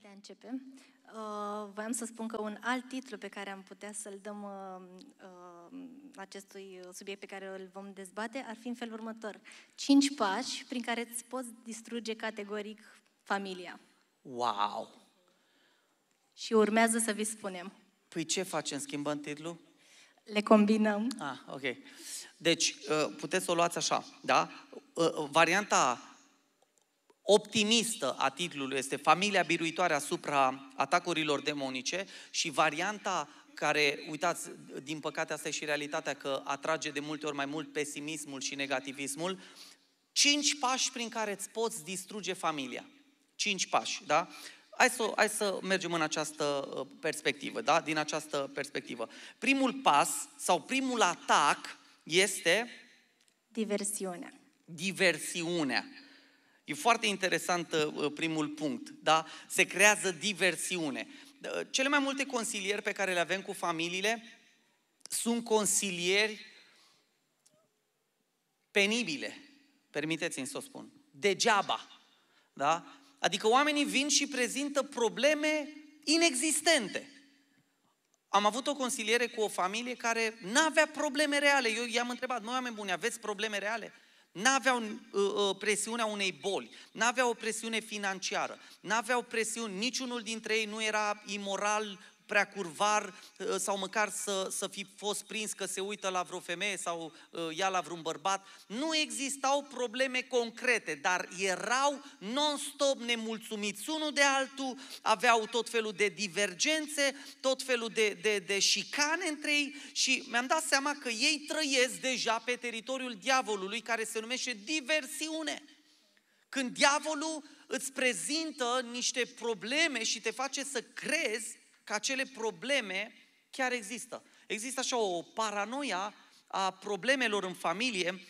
Înainte de a începe, uh, voiam să spun că un alt titlu pe care am putea să-l dăm uh, uh, acestui subiect pe care îl vom dezbate ar fi în felul următor. Cinci pași prin care îți poți distruge categoric familia. Wow! Și urmează să vi spunem. Păi ce facem? Schimbăm titlul? Le combinăm. Ah, ok. Deci, puteți să o luați așa, da? Varianta optimistă a titlului este Familia biruitoare asupra atacurilor demonice și varianta care, uitați, din păcate asta e și realitatea că atrage de multe ori mai mult pesimismul și negativismul, cinci pași prin care îți poți distruge familia. Cinci pași, da? Hai să, hai să mergem în această uh, perspectivă, da? Din această perspectivă. Primul pas sau primul atac este... Diversiunea. Diversiunea. E foarte interesant uh, uh, primul punct, da? Se creează diversiune. Cele mai multe consilieri pe care le avem cu familiile sunt consilieri penibile, permiteți-mi să o spun, degeaba, da? Adică oamenii vin și prezintă probleme inexistente. Am avut o consiliere cu o familie care nu avea probleme reale. Eu i-am întrebat, noi oameni buni, aveți probleme reale? N-aveau uh, uh, presiunea unei boli, n-aveau o presiune financiară, n-aveau presiuni, niciunul dintre ei nu era imoral prea curvar uh, sau măcar să, să fi fost prins că se uită la vreo femeie sau uh, ia la vreun bărbat. Nu existau probleme concrete, dar erau non-stop nemulțumiți unul de altul, aveau tot felul de divergențe, tot felul de, de, de șicane între ei și mi-am dat seama că ei trăiesc deja pe teritoriul diavolului care se numește diversiune. Când diavolul îți prezintă niște probleme și te face să crezi că acele probleme chiar există. Există așa o paranoia a problemelor în familie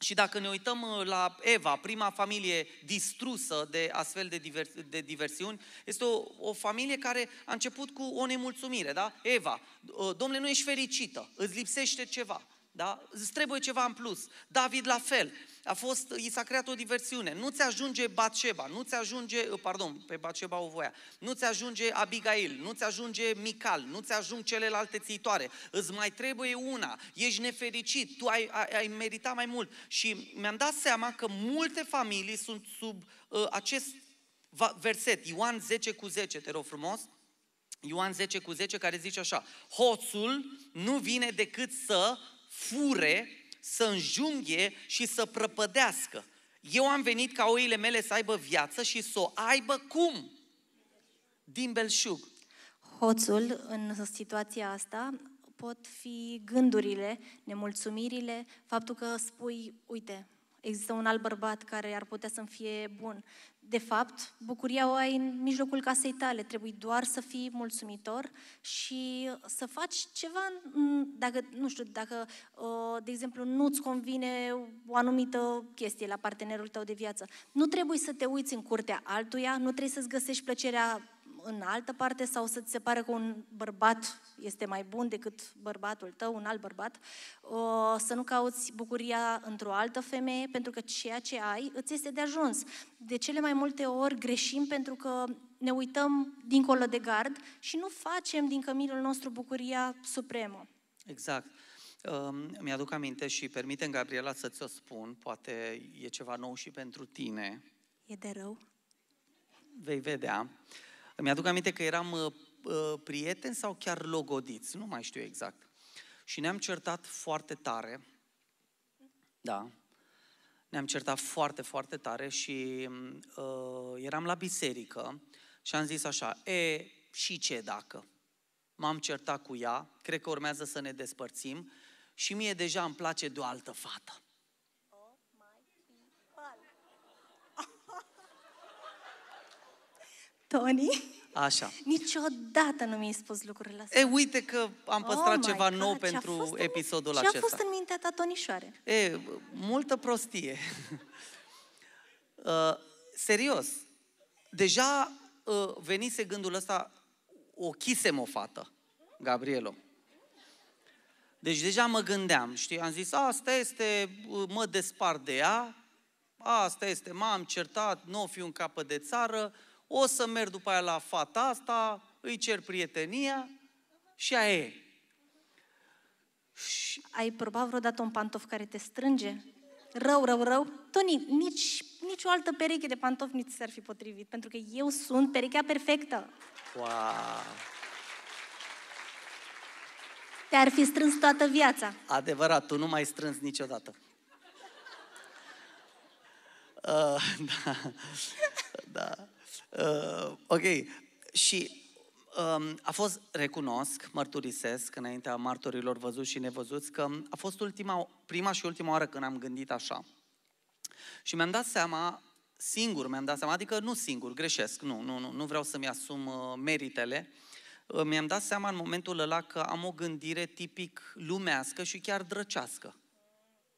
și dacă ne uităm uh, la Eva, prima familie distrusă de astfel de, divers, de diversiuni, este o, o familie care a început cu o nemulțumire, da? Eva, uh, domnule, nu ești fericită, îți lipsește ceva. Da? Îți trebuie ceva în plus. David la fel. A fost, i s-a creat o diversiune. Nu ți ajunge Batseba, nu ți ajunge, uh, pardon, pe Batseba o voia, nu ți ajunge Abigail, nu ți ajunge Mical, nu ți ajung celelalte țitoare. Îți mai trebuie una, ești nefericit, tu ai, ai, ai meritat mai mult. Și mi-am dat seama că multe familii sunt sub uh, acest verset, Ioan 10 cu 10, te rog frumos, Ioan 10 cu 10, care zice așa, hoțul nu vine decât să fure, să înjunghe și să prăpădească. Eu am venit ca oile mele să aibă viață și să o aibă cum? Din belșug. Hoțul, în situația asta, pot fi gândurile, nemulțumirile, faptul că spui, uite, există un alt bărbat care ar putea să-mi fie bun. De fapt, bucuria o ai în mijlocul casei tale, trebuie doar să fii mulțumitor și să faci ceva, dacă, nu știu, dacă, uh, de exemplu, nu-ți convine o anumită chestie la partenerul tău de viață. Nu trebuie să te uiți în curtea altuia, nu trebuie să-ți găsești plăcerea în altă parte sau să ți se pare că un bărbat este mai bun decât bărbatul tău, un alt bărbat, să nu cauți bucuria într-o altă femeie, pentru că ceea ce ai îți este de ajuns. De cele mai multe ori greșim pentru că ne uităm dincolo de gard și nu facem din căminul nostru bucuria supremă. Exact. Mi-aduc aminte și permitem, Gabriela, să ți-o spun, poate e ceva nou și pentru tine. E de rău. Vei vedea mi aduc aminte că eram uh, uh, prieteni sau chiar logodiți, nu mai știu exact. Și ne-am certat foarte tare, da, ne-am certat foarte, foarte tare și uh, eram la biserică și am zis așa, e, și ce dacă? M-am certat cu ea, cred că urmează să ne despărțim și mie deja îmi place de o altă fată. Tony. Așa. Niciodată nu mi-ai spus lucrurile astea. E, uite că am păstrat oh ceva God, nou ce pentru fost episodul ce acesta. Ce a fost în mintea ta, Tonișoare? E, multă prostie. uh, serios. Deja uh, venise gândul ăsta, o chisem o fată, Gabrielo. Deci deja mă gândeam, știi, am zis, asta este, uh, mă despart de ea, asta este, m-am certat, nu fiu o fi un capăt de țară, uh, o să merg după aia la fata asta, îi cer prietenia și aia e. Ai probat vreodată un pantof care te strânge? Rău, rău, rău. Toni, nici, nici o altă pereche de pantofi nici s-ar fi potrivit, pentru că eu sunt perechea perfectă. Wow. Te-ar fi strâns toată viața. Adevărat, tu nu mai strâns niciodată. Uh, da. da. Uh, ok, și um, a fost, recunosc, mărturisesc înaintea martorilor văzuți și nevăzuți, că a fost ultima, prima și ultima oară când am gândit așa. Și mi-am dat seama, singur mi-am dat seama, adică nu singur, greșesc, nu, nu, nu, nu vreau să-mi asum uh, meritele, uh, mi-am dat seama în momentul ăla că am o gândire tipic lumească și chiar drăcească.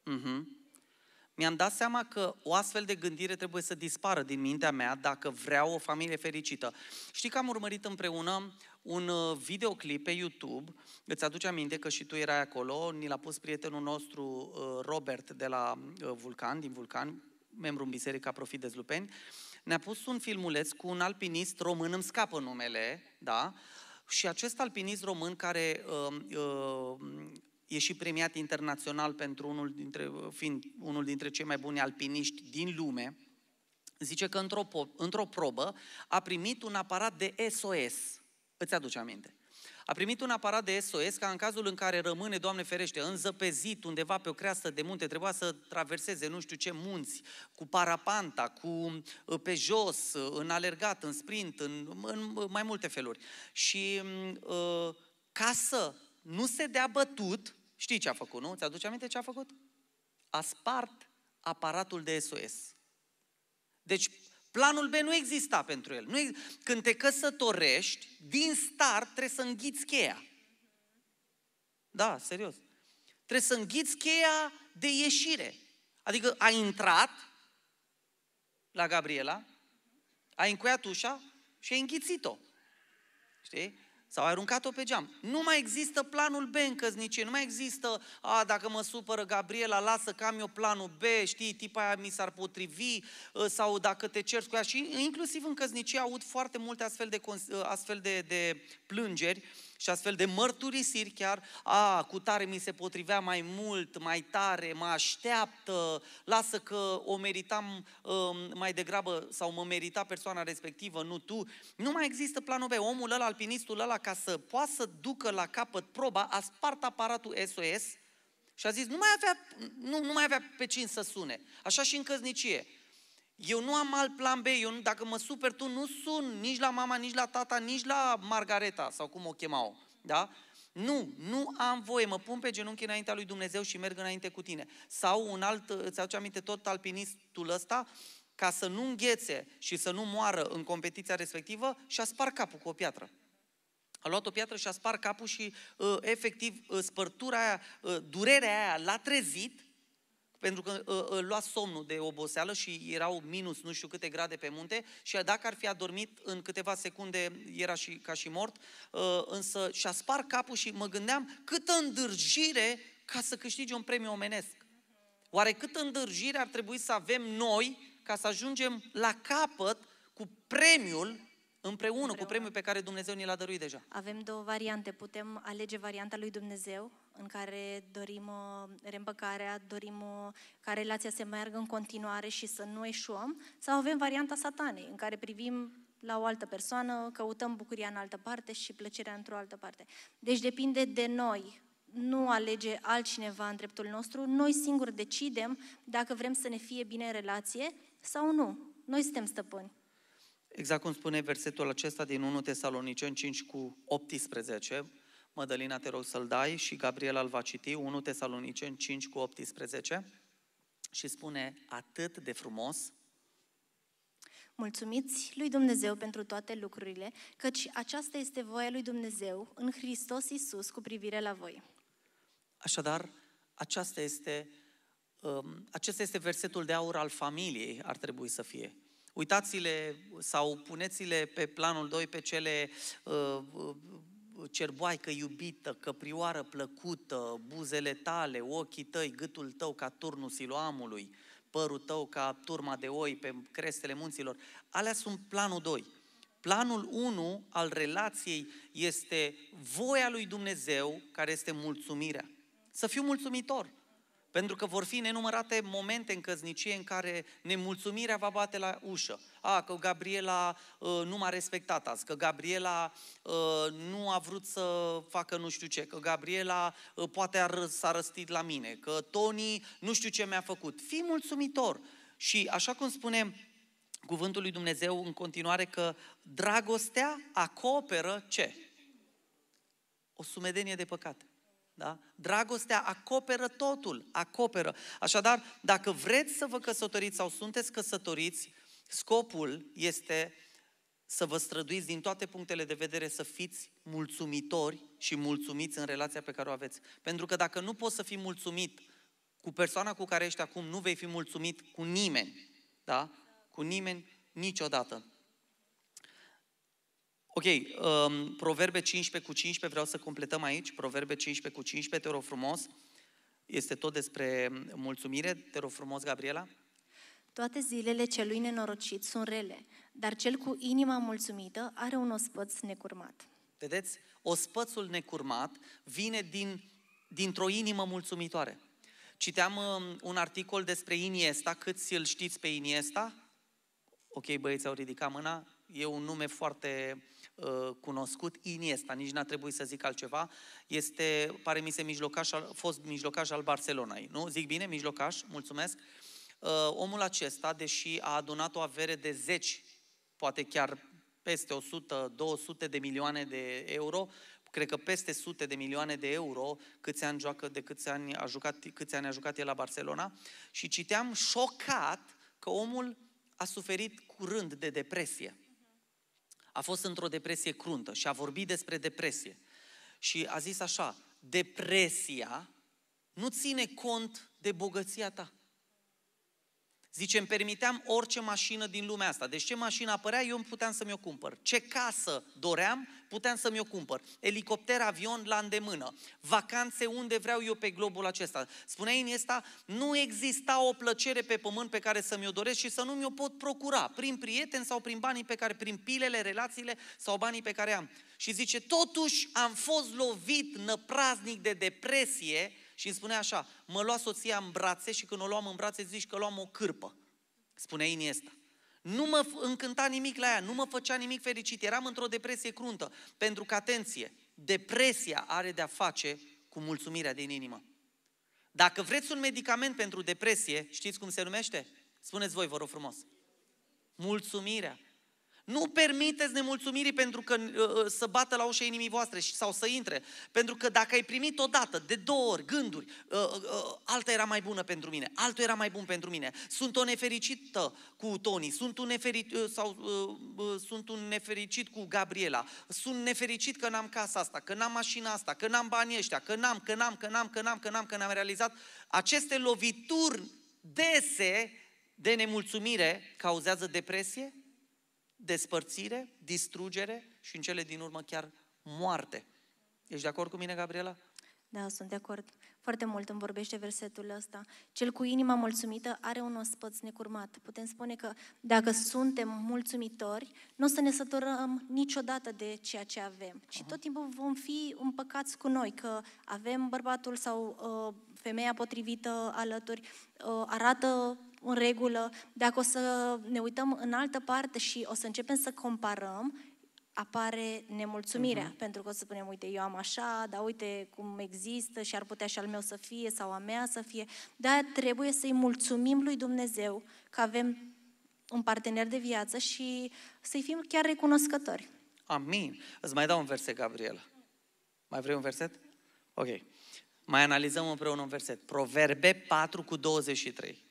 Uh-huh mi-am dat seama că o astfel de gândire trebuie să dispară din mintea mea dacă vreau o familie fericită. Știi că am urmărit împreună un uh, videoclip pe YouTube, îți aduce aminte că și tu erai acolo, ni l-a pus prietenul nostru uh, Robert de la uh, Vulcan, din Vulcan, membru în Biserica Profit de Zlupeni, ne-a pus un filmuleț cu un alpinist român, îmi scapă numele, da? Și acest alpinist român care uh, uh, e și premiat internațional pentru unul dintre, fiind unul dintre cei mai buni alpiniști din lume, zice că într-o, într-o probă a primit un aparat de SOS. Îți aduce aminte? A primit un aparat de SOS ca în cazul în care rămâne, Doamne ferește, înzăpezit undeva pe o creastă de munte, trebuia să traverseze nu știu ce munți, cu parapanta, cu uh, pe jos, uh, în alergat, în sprint, în, în mai multe feluri. Și mm, uh, ca să nu se dea bătut, Știi ce a făcut, nu? Ți-aduce aminte ce a făcut? A spart aparatul de SOS. Deci planul B nu exista pentru el. Nu ex... Când te căsătorești, din start trebuie să înghiți cheia. Da, serios. Trebuie să înghiți cheia de ieșire. Adică a intrat la Gabriela, a încuiat ușa și a înghițit-o. Știi? sau ai aruncat-o pe geam. Nu mai există planul B în căznicie, nu mai există, a, dacă mă supără Gabriela, lasă că am eu planul B, știi, tipa aia mi s-ar potrivi, ă, sau dacă te cerți cu ea. Și inclusiv în căznicie aud foarte multe astfel de, ă, astfel de, de plângeri și astfel de mărturisiri chiar, a, cu tare mi se potrivea mai mult, mai tare, mă așteaptă, lasă că o meritam um, mai degrabă sau mă merita persoana respectivă, nu tu. Nu mai există planul B. Omul ăla, alpinistul ăla, ca să poată să ducă la capăt proba, a spart aparatul SOS și a zis, nu mai avea, nu, nu mai avea pe cine să sune. Așa și în căznicie. Eu nu am alt plan B, eu nu, dacă mă super tu nu sun nici la mama, nici la tata, nici la Margareta sau cum o chemau, da? Nu, nu am voie, mă pun pe genunchi înaintea lui Dumnezeu și merg înainte cu tine. Sau un alt, îți aduce aminte, tot alpinistul ăsta, ca să nu înghețe și să nu moară în competiția respectivă, și-a spart capul cu o piatră. A luat o piatră și a spart capul și uh, efectiv uh, spărtura aia, uh, durerea aia l-a trezit pentru că uh, uh, lua somnul de oboseală și erau minus nu știu câte grade pe munte și dacă ar fi adormit în câteva secunde era și, ca și mort, uh, însă și-a spart capul și mă gândeam câtă îndârjire ca să câștigi un premiu omenesc. Oare câtă îndârjire ar trebui să avem noi ca să ajungem la capăt cu premiul Împreună, împreună cu premiul pe care Dumnezeu ni l-a dăruit deja. Avem două variante. Putem alege varianta lui Dumnezeu în care dorim o uh, reîmpăcarea, dorim o, uh, ca relația să meargă în continuare și să nu eșuăm, sau avem varianta satanei, în care privim la o altă persoană, căutăm bucuria în altă parte și plăcerea într-o altă parte. Deci depinde de noi, nu alege altcineva în dreptul nostru, noi singuri decidem dacă vrem să ne fie bine în relație sau nu. Noi suntem stăpâni. Exact cum spune versetul acesta din 1 Tesalonicen 5 cu 18, Mădălina, te rog să-l dai și Gabriel îl va citi, 1 Tesaloniceni 5 cu 18 și spune atât de frumos. Mulțumiți lui Dumnezeu pentru toate lucrurile, căci aceasta este voia lui Dumnezeu în Hristos Isus cu privire la voi. Așadar, aceasta este, um, acesta este versetul de aur al familiei, ar trebui să fie. Uitați-le sau puneți-le pe planul 2 pe cele uh, uh cerboaică iubită, căprioară plăcută, buzele tale, ochii tăi, gâtul tău ca turnul siloamului, părul tău ca turma de oi pe crestele munților. Alea sunt planul 2. Planul 1 al relației este voia lui Dumnezeu, care este mulțumirea. Să fiu mulțumitor. Pentru că vor fi nenumărate momente în căznicie în care nemulțumirea va bate la ușă. A, că Gabriela uh, nu m-a respectat azi, că Gabriela uh, nu a vrut să facă nu știu ce, că Gabriela uh, poate a ră, s-a răstit la mine, că Tony nu știu ce mi-a făcut. Fii mulțumitor! Și așa cum spunem, cuvântul lui Dumnezeu în continuare că dragostea acoperă ce? O sumedenie de păcate. Da? Dragostea acoperă totul, acoperă. Așadar, dacă vreți să vă căsătoriți sau sunteți căsătoriți, scopul este să vă străduiți din toate punctele de vedere să fiți mulțumitori și mulțumiți în relația pe care o aveți. Pentru că dacă nu poți să fii mulțumit cu persoana cu care ești acum, nu vei fi mulțumit cu nimeni. Da? Cu nimeni niciodată. Ok, um, Proverbe 15 cu 15, vreau să completăm aici. Proverbe 15 cu 15, te rog frumos. Este tot despre mulțumire. Te rog frumos, Gabriela. Toate zilele celui nenorocit sunt rele, dar cel cu inima mulțumită are un ospăț necurmat. Vedeți? Ospățul necurmat vine din, dintr-o inimă mulțumitoare. Citeam um, un articol despre Iniesta, câți îl știți pe Iniesta? Ok, băieți, au ridicat mâna. E un nume foarte Uh, cunoscut, Iniesta, nici n-a trebuit să zic altceva, este, pare mi se, mijlocaș, al, fost mijlocaș al Barcelonai nu? Zic bine, mijlocaș, mulțumesc. Uh, omul acesta, deși a adunat o avere de zeci, poate chiar peste 100-200 de milioane de euro, cred că peste sute de milioane de euro câți ani joacă, de câți ani a jucat, câți ani a jucat el la Barcelona și citeam șocat că omul a suferit curând de depresie a fost într-o depresie cruntă și a vorbit despre depresie. Și a zis așa, depresia nu ține cont de bogăția ta. Zice, îmi permiteam orice mașină din lumea asta. Deci ce mașină apărea, eu puteam să mi-o cumpăr. Ce casă doream, puteam să mi-o cumpăr. Elicopter, avion la îndemână. Vacanțe unde vreau eu pe globul acesta. Spunea Iniesta, asta, nu exista o plăcere pe pământ pe care să mi-o doresc și să nu mi-o pot procura. Prin prieteni sau prin banii pe care, prin pilele, relațiile sau banii pe care am. Și zice, totuși am fost lovit năpraznic de depresie și îmi spunea așa, mă lua soția în brațe și când o luam în brațe zici că luam o cârpă. Spunea Iniesta. Nu mă încânta nimic la ea, nu mă făcea nimic fericit, eram într-o depresie cruntă. Pentru că, atenție, depresia are de-a face cu mulțumirea din inimă. Dacă vreți un medicament pentru depresie, știți cum se numește? Spuneți voi, vă rog frumos. Mulțumirea. Nu permiteți nemulțumirii pentru că uh, uh, să bată la ușa inimii voastre sau să intre. Pentru că dacă ai primit odată, de două ori, gânduri, uh, alta era mai bună pentru mine, altul era mai bun pentru mine, sunt o nefericită cu Tony, sunt un, neferic, sau, sunt un nefericit cu Gabriela, sunt nefericit că n-am casa asta, că n-am mașina asta, că n-am banii ăștia, că n-am, că n-am, că n-am, că n-am, că n-am, că n-am realizat. Aceste lovituri dese de nemulțumire cauzează depresie, despărțire, distrugere și în cele din urmă chiar moarte. Ești de acord cu mine, Gabriela? Da, sunt de acord. Foarte mult îmi vorbește versetul ăsta. Cel cu inima mulțumită are un ospăț necurmat. Putem spune că dacă suntem mulțumitori, nu o să ne săturăm niciodată de ceea ce avem. Și tot timpul vom fi împăcați cu noi, că avem bărbatul sau uh, femeia potrivită alături, uh, arată în regulă, dacă o să ne uităm în altă parte și o să începem să comparăm, apare nemulțumirea, uh-huh. pentru că o să spunem, uite, eu am așa, dar uite cum există și ar putea și al meu să fie sau a mea să fie. Dar trebuie să-i mulțumim lui Dumnezeu că avem un partener de viață și să-i fim chiar recunoscători. Amin. Îți mai dau un verset, Gabriela. Mai vrei un verset? Ok. Mai analizăm împreună un verset. Proverbe 4 cu 23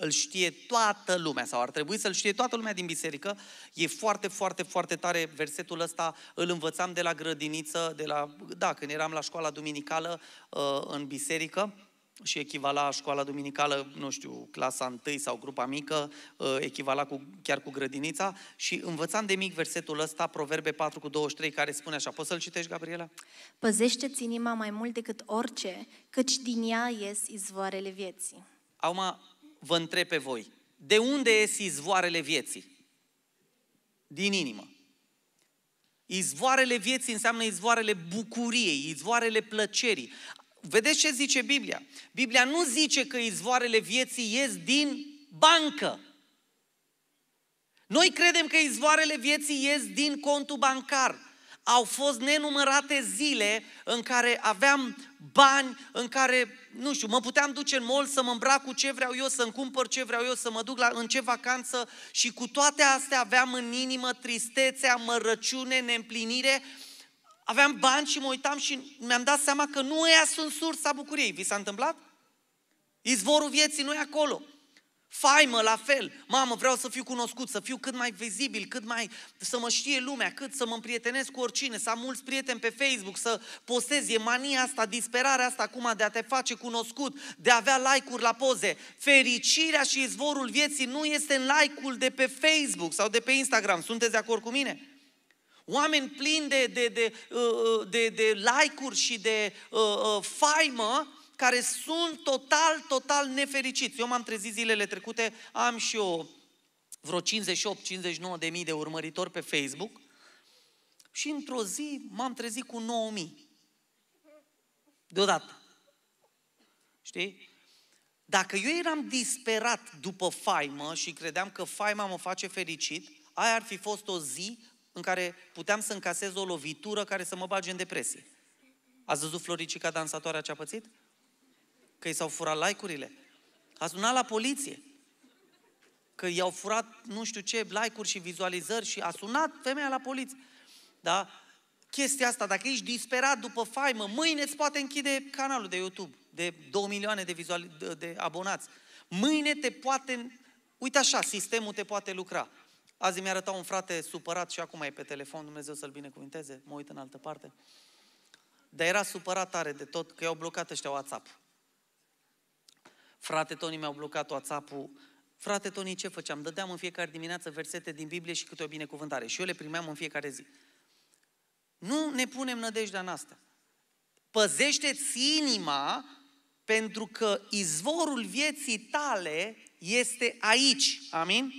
îl știe toată lumea sau ar trebui să-l știe toată lumea din biserică. E foarte, foarte, foarte tare versetul ăsta, îl învățam de la grădiniță, de la, da, când eram la școala duminicală uh, în biserică și echivala școala duminicală, nu știu, clasa întâi sau grupa mică, uh, echivala cu, chiar cu grădinița și învățam de mic versetul ăsta, Proverbe 4 cu 23, care spune așa. Poți să-l citești, Gabriela? Păzește-ți inima mai mult decât orice, căci din ea ies izvoarele vieții. Acum, vă întreb pe voi, de unde ies izvoarele vieții? Din inimă. Izvoarele vieții înseamnă izvoarele bucuriei, izvoarele plăcerii. Vedeți ce zice Biblia? Biblia nu zice că izvoarele vieții ies din bancă. Noi credem că izvoarele vieții ies din contul bancar au fost nenumărate zile în care aveam bani, în care, nu știu, mă puteam duce în mall să mă îmbrac cu ce vreau eu, să-mi cumpăr ce vreau eu, să mă duc la, în ce vacanță și cu toate astea aveam în inimă tristețea, mărăciune, neîmplinire. Aveam bani și mă uitam și mi-am dat seama că nu ea sunt sursa bucuriei. Vi s-a întâmplat? Izvorul vieții nu e acolo. Faimă la fel. Mamă, vreau să fiu cunoscut, să fiu cât mai vizibil, cât mai să mă știe lumea, cât să mă împrietenesc cu oricine, să am mulți prieteni pe Facebook, să postez. E mania asta, disperarea asta acum de a te face cunoscut, de a avea like-uri la poze. Fericirea și izvorul vieții nu este în like-ul de pe Facebook sau de pe Instagram. Sunteți de acord cu mine? Oameni plini de, de, de, de, uh, uh, de, de like-uri și de uh, uh, faimă, care sunt total, total nefericiți. Eu m-am trezit zilele trecute, am și eu vreo 58-59 de mii de urmăritori pe Facebook și într-o zi m-am trezit cu 9 mii. Deodată. Știi? Dacă eu eram disperat după faimă și credeam că faima mă face fericit, aia ar fi fost o zi în care puteam să încasez o lovitură care să mă bage în depresie. Ați văzut floricica dansatoarea ce a pățit? că i s-au furat like-urile. A sunat la poliție că i-au furat nu știu ce like-uri și vizualizări și a sunat femeia la poliție. Da? Chestia asta, dacă ești disperat după faimă, mâine îți poate închide canalul de YouTube de 2 milioane de, vizuali- de, de abonați. Mâine te poate, uite așa, sistemul te poate lucra. Azi mi-a arătat un frate supărat și acum e pe telefon, Dumnezeu să-l binecuvinteze, mă uit în altă parte. Dar era supărat tare de tot că i-au blocat ăștia WhatsApp. Frate Toni mi-au blocat WhatsApp-ul. Frate Toni, ce făceam? Dădeam în fiecare dimineață versete din Biblie și câte o binecuvântare. Și eu le primeam în fiecare zi. Nu ne punem nădejdea în asta. Păzește-ți inima pentru că izvorul vieții tale este aici. Amin?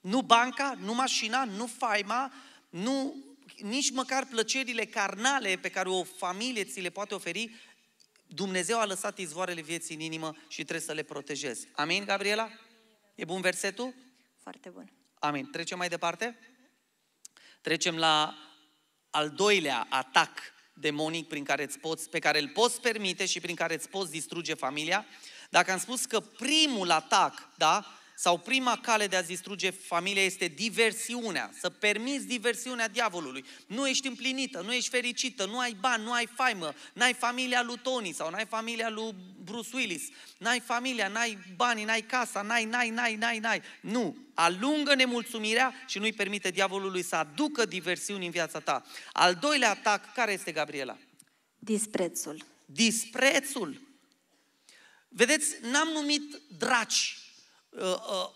Nu banca, nu mașina, nu faima, nu nici măcar plăcerile carnale pe care o familie ți le poate oferi, Dumnezeu a lăsat izvoarele vieții în inimă și trebuie să le protejezi. Amin, Gabriela? E bun versetul? Foarte bun. Amin. Trecem mai departe? Trecem la al doilea atac demonic prin care îți poți, pe care îl poți permite și prin care îți poți distruge familia. Dacă am spus că primul atac, da, sau prima cale de a distruge familia este diversiunea, să permiți diversiunea diavolului. Nu ești împlinită, nu ești fericită, nu ai bani, nu ai faimă, n-ai familia lui Tony sau n-ai familia lui Bruce Willis, n-ai familia, n-ai bani, n-ai casa, n-ai, n-ai, n-ai, n-ai, n-ai. Nu, alungă nemulțumirea și nu-i permite diavolului să aducă diversiuni în viața ta. Al doilea atac, care este, Gabriela? Disprețul. Disprețul. Vedeți, n-am numit draci, Uh, uh,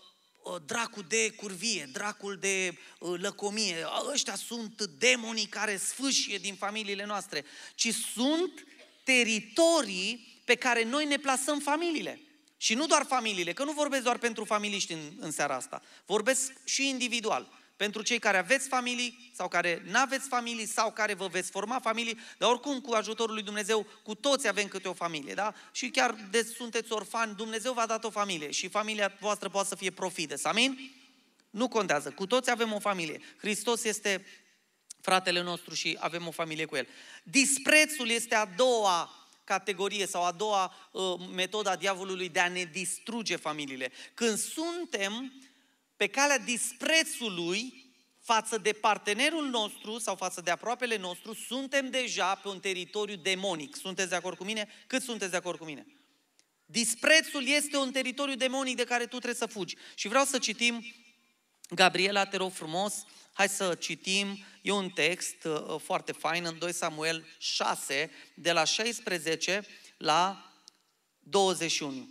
uh, dracul de curvie, dracul de lăcomie, ăștia sunt demonii care sfâșie din familiile noastre, ci sunt teritorii pe care noi ne plasăm familiile. Și nu doar familiile, că nu vorbesc doar pentru familiști în, în seara asta, vorbesc și individual pentru cei care aveți familii sau care nu aveți familii sau care vă veți forma familii, dar oricum cu ajutorul lui Dumnezeu, cu toți avem câte o familie, da? Și chiar de sunteți orfani, Dumnezeu v-a dat o familie și familia voastră poate să fie profide, amin? Nu contează, cu toți avem o familie. Hristos este fratele nostru și avem o familie cu el. Disprețul este a doua categorie sau a doua uh, a diavolului de a ne distruge familiile. Când suntem pe calea disprețului față de partenerul nostru sau față de aproapele nostru, suntem deja pe un teritoriu demonic. Sunteți de acord cu mine? Cât sunteți de acord cu mine? Disprețul este un teritoriu demonic de care tu trebuie să fugi. Și vreau să citim, Gabriela, te rog frumos, hai să citim, e un text uh, foarte fain în 2 Samuel 6, de la 16 la 21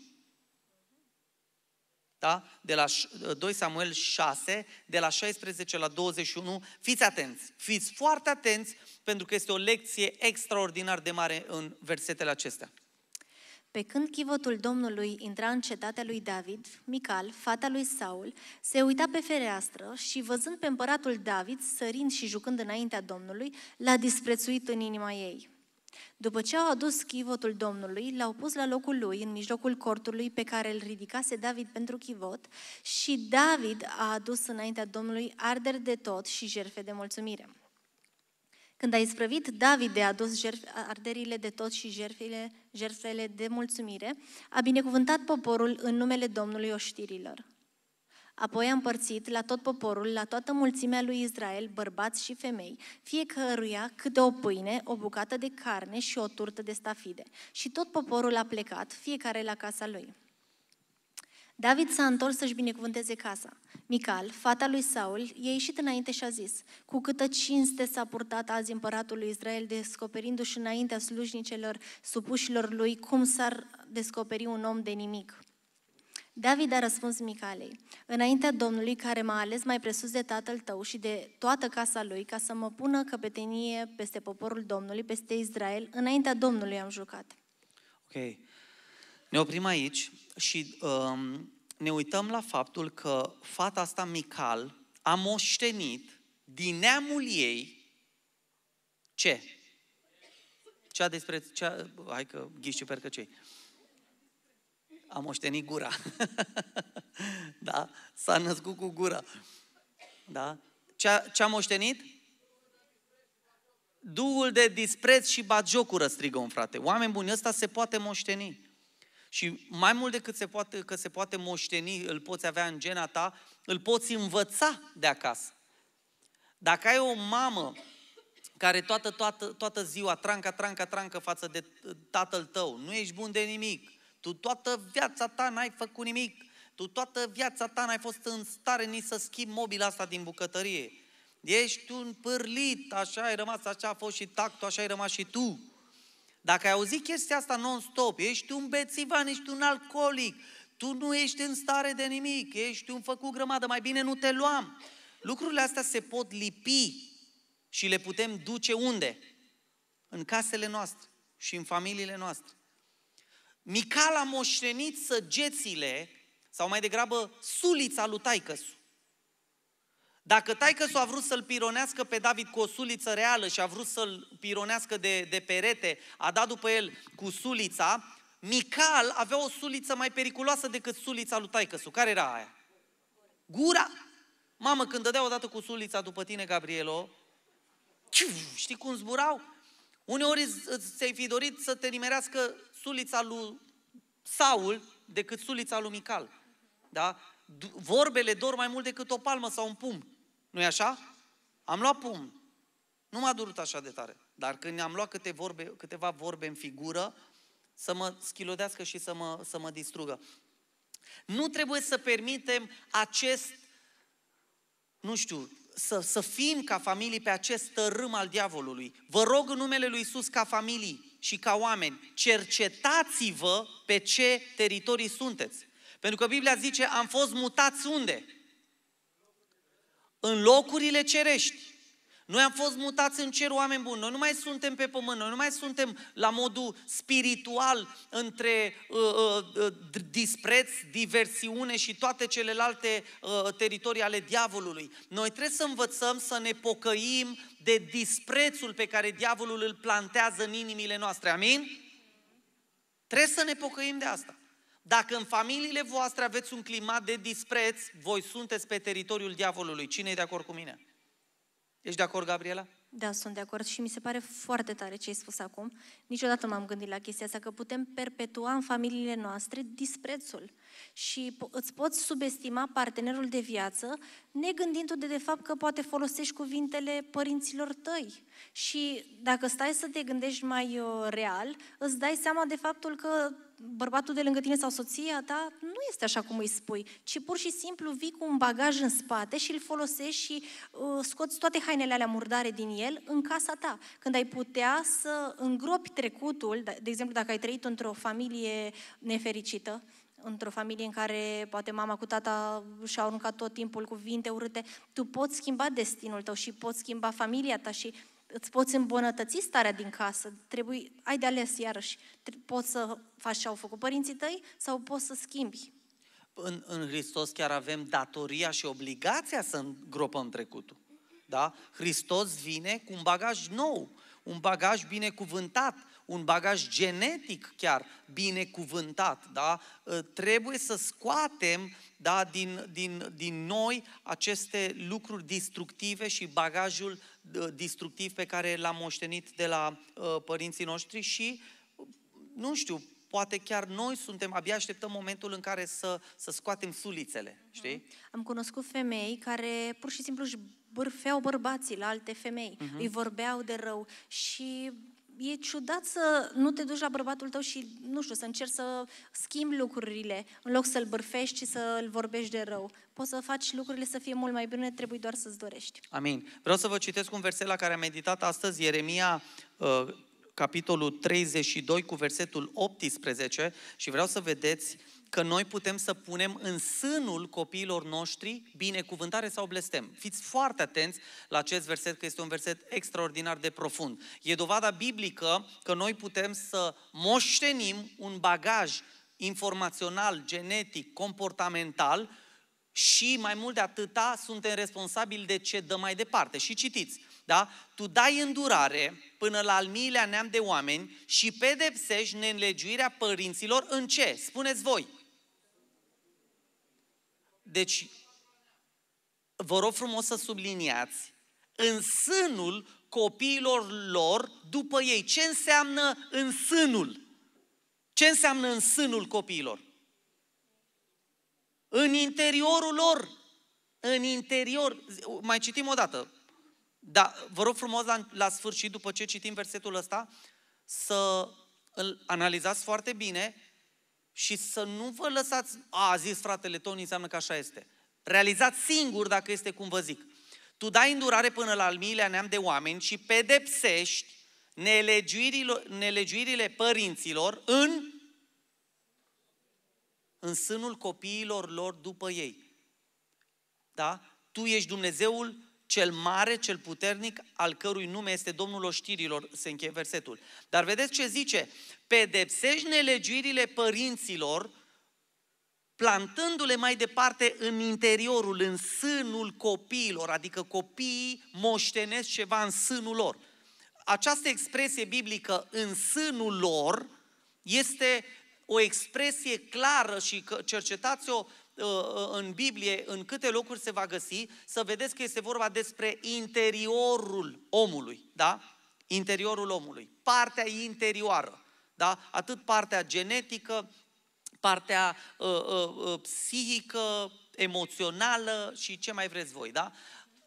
da? de la 2 ă, Samuel 6, de la 16 la 21, fiți atenți, fiți foarte atenți, pentru că este o lecție extraordinar de mare în versetele acestea. Pe când chivotul Domnului intra în cetatea lui David, Mical, fata lui Saul, se uita pe fereastră și, văzând pe împăratul David, sărind și jucând înaintea Domnului, l-a disprețuit în inima ei. După ce au adus chivotul Domnului, l-au pus la locul lui, în mijlocul cortului pe care îl ridicase David pentru chivot și David a adus înaintea Domnului arder de tot și jerfe de mulțumire. Când a isprăvit David de adus jerf, arderile de tot și jerfele, jerfele de mulțumire, a binecuvântat poporul în numele Domnului oștirilor. Apoi a împărțit la tot poporul, la toată mulțimea lui Israel, bărbați și femei, fiecăruia câte o pâine, o bucată de carne și o turtă de stafide. Și tot poporul a plecat, fiecare la casa lui. David s-a întors să-și binecuvânteze casa. Mical, fata lui Saul, i-a ieșit înainte și a zis, cu câtă cinste s-a purtat azi împăratul lui Israel, descoperindu-și înaintea slujnicelor supușilor lui cum s-ar descoperi un om de nimic. David a răspuns Micalei, înaintea Domnului care m-a ales mai presus de tatăl tău și de toată casa lui ca să mă pună căpetenie peste poporul Domnului, peste Israel, înaintea Domnului am jucat. Ok. Ne oprim aici și um, ne uităm la faptul că fata asta Mical a moștenit din neamul ei ce? Cea despre... Cea, hai că ghiși ce percă cei a moștenit gura. da? S-a născut cu gura. Da? Ce a, ce a moștenit? Duhul de dispreț și bagiocură, strigă un frate. Oameni buni, ăsta se poate moșteni. Și mai mult decât se poate, că se poate moșteni, îl poți avea în gena ta, îl poți învăța de acasă. Dacă ai o mamă care toată, toată, toată ziua tranca, tranca, tranca față de tatăl tău, nu ești bun de nimic, tu toată viața ta n-ai făcut nimic. Tu toată viața ta n-ai fost în stare nici să schimbi mobila asta din bucătărie. Ești un pârlit, așa ai rămas, așa a fost și tactul, așa ai rămas și tu. Dacă ai auzit chestia asta non-stop, ești un bețivan, ești un alcoolic, tu nu ești în stare de nimic, ești un făcut grămadă, mai bine nu te luam. Lucrurile astea se pot lipi și le putem duce unde? În casele noastre și în familiile noastre. Mical a moștenit săgețile, sau mai degrabă sulița lui taicăsu. Dacă taicăsu a vrut să-l pironească pe David cu o suliță reală și a vrut să-l pironească de, de perete, a dat după el cu sulița, Mical avea o suliță mai periculoasă decât sulița lui taicăsu. Care era aia? Gura! Mamă, când dădea odată cu sulița după tine, Gabrielo, știi cum zburau? Uneori ți-ai fi dorit să te nimerească sulița lui Saul decât sulița lui Mical. Da? Vorbele dor mai mult decât o palmă sau un pumn. nu e așa? Am luat pumn. Nu m-a durut așa de tare. Dar când am luat câte vorbe, câteva vorbe în figură, să mă schilodească și să mă, să mă distrugă. Nu trebuie să permitem acest, nu știu, să, să fim ca familii pe acest tărâm al diavolului. Vă rog în numele lui Isus ca familii și ca oameni, cercetați-vă pe ce teritorii sunteți. Pentru că Biblia zice, am fost mutați unde? În locurile cerești. Noi am fost mutați în cer, oameni buni. Noi nu mai suntem pe pământ, noi nu mai suntem la modul spiritual între uh, uh, uh, dispreț, diversiune și toate celelalte uh, teritorii ale diavolului. Noi trebuie să învățăm să ne pocăim de disprețul pe care diavolul îl plantează în inimile noastre. Amin? Trebuie să ne pocăim de asta. Dacă în familiile voastre aveți un climat de dispreț, voi sunteți pe teritoriul diavolului. Cine e de acord cu mine? Ești de acord, Gabriela? Da, sunt de acord și mi se pare foarte tare ce ai spus acum. Niciodată m-am gândit la chestia asta, că putem perpetua în familiile noastre disprețul și îți poți subestima partenerul de viață, negândindu-te de fapt că poate folosești cuvintele părinților tăi. Și dacă stai să te gândești mai uh, real, îți dai seama de faptul că bărbatul de lângă tine sau soția ta nu este așa cum îi spui, ci pur și simplu vii cu un bagaj în spate și îl folosești și uh, scoți toate hainele alea murdare din el în casa ta. Când ai putea să îngropi trecutul, de exemplu dacă ai trăit într-o familie nefericită, într-o familie în care poate mama cu tata și-au aruncat tot timpul cuvinte urâte, tu poți schimba destinul tău și poți schimba familia ta și îți poți îmbunătăți starea din casă. Trebuie, ai de ales iarăși, poți să faci ce au făcut părinții tăi sau poți să schimbi. În, în Hristos chiar avem datoria și obligația să îngropăm trecutul. Da? Hristos vine cu un bagaj nou, un bagaj binecuvântat, un bagaj genetic chiar binecuvântat, da? Ă, trebuie să scoatem da, din, din, din noi aceste lucruri destructive și bagajul ă, destructiv pe care l-am moștenit de la ă, părinții noștri și, nu știu, poate chiar noi suntem, abia așteptăm momentul în care să, să scoatem sulițele, uh-huh. știi? Am cunoscut femei care pur și simplu își bârfeau bărbații la alte femei, uh-huh. îi vorbeau de rău și e ciudat să nu te duci la bărbatul tău și, nu știu, să încerci să schimbi lucrurile, în loc să-l bârfești și să-l vorbești de rău. Poți să faci lucrurile să fie mult mai bine, trebuie doar să-ți dorești. Amin. Vreau să vă citesc un verset la care am meditat astăzi, Ieremia, uh, capitolul 32, cu versetul 18 și vreau să vedeți că noi putem să punem în sânul copiilor noștri binecuvântare sau blestem. Fiți foarte atenți la acest verset, că este un verset extraordinar de profund. E dovada biblică că noi putem să moștenim un bagaj informațional, genetic, comportamental și mai mult de atâta suntem responsabili de ce dă mai departe. Și citiți, da? Tu dai îndurare până la al miilea neam de oameni și pedepsești nelegiuirea părinților în ce? Spuneți voi! Deci, vă rog frumos să subliniați, în sânul copiilor lor după ei. Ce înseamnă în sânul? Ce înseamnă în sânul copiilor? În interiorul lor. În interior. Mai citim o dată. Da, vă rog frumos la, la sfârșit, după ce citim versetul ăsta, să îl analizați foarte bine și să nu vă lăsați, a, a zis fratele Tony, înseamnă că așa este. Realizați singur dacă este cum vă zic. Tu dai îndurare până la al miilea neam de oameni și pedepsești nelegiuirile părinților în în sânul copiilor lor după ei. Da? Tu ești Dumnezeul cel mare, cel puternic, al cărui nume este Domnul oștirilor, se încheie versetul. Dar vedeți ce zice? Pedepsești nelegiurile părinților, plantându-le mai departe în interiorul, în sânul copiilor, adică copiii moștenesc ceva în sânul lor. Această expresie biblică, în sânul lor, este o expresie clară și cercetați-o Uh, uh, în Biblie, în câte locuri se va găsi, să vedeți că este vorba despre interiorul omului, da? Interiorul omului, partea interioară, da? Atât partea genetică, partea uh, uh, uh, psihică, emoțională și ce mai vreți voi, da?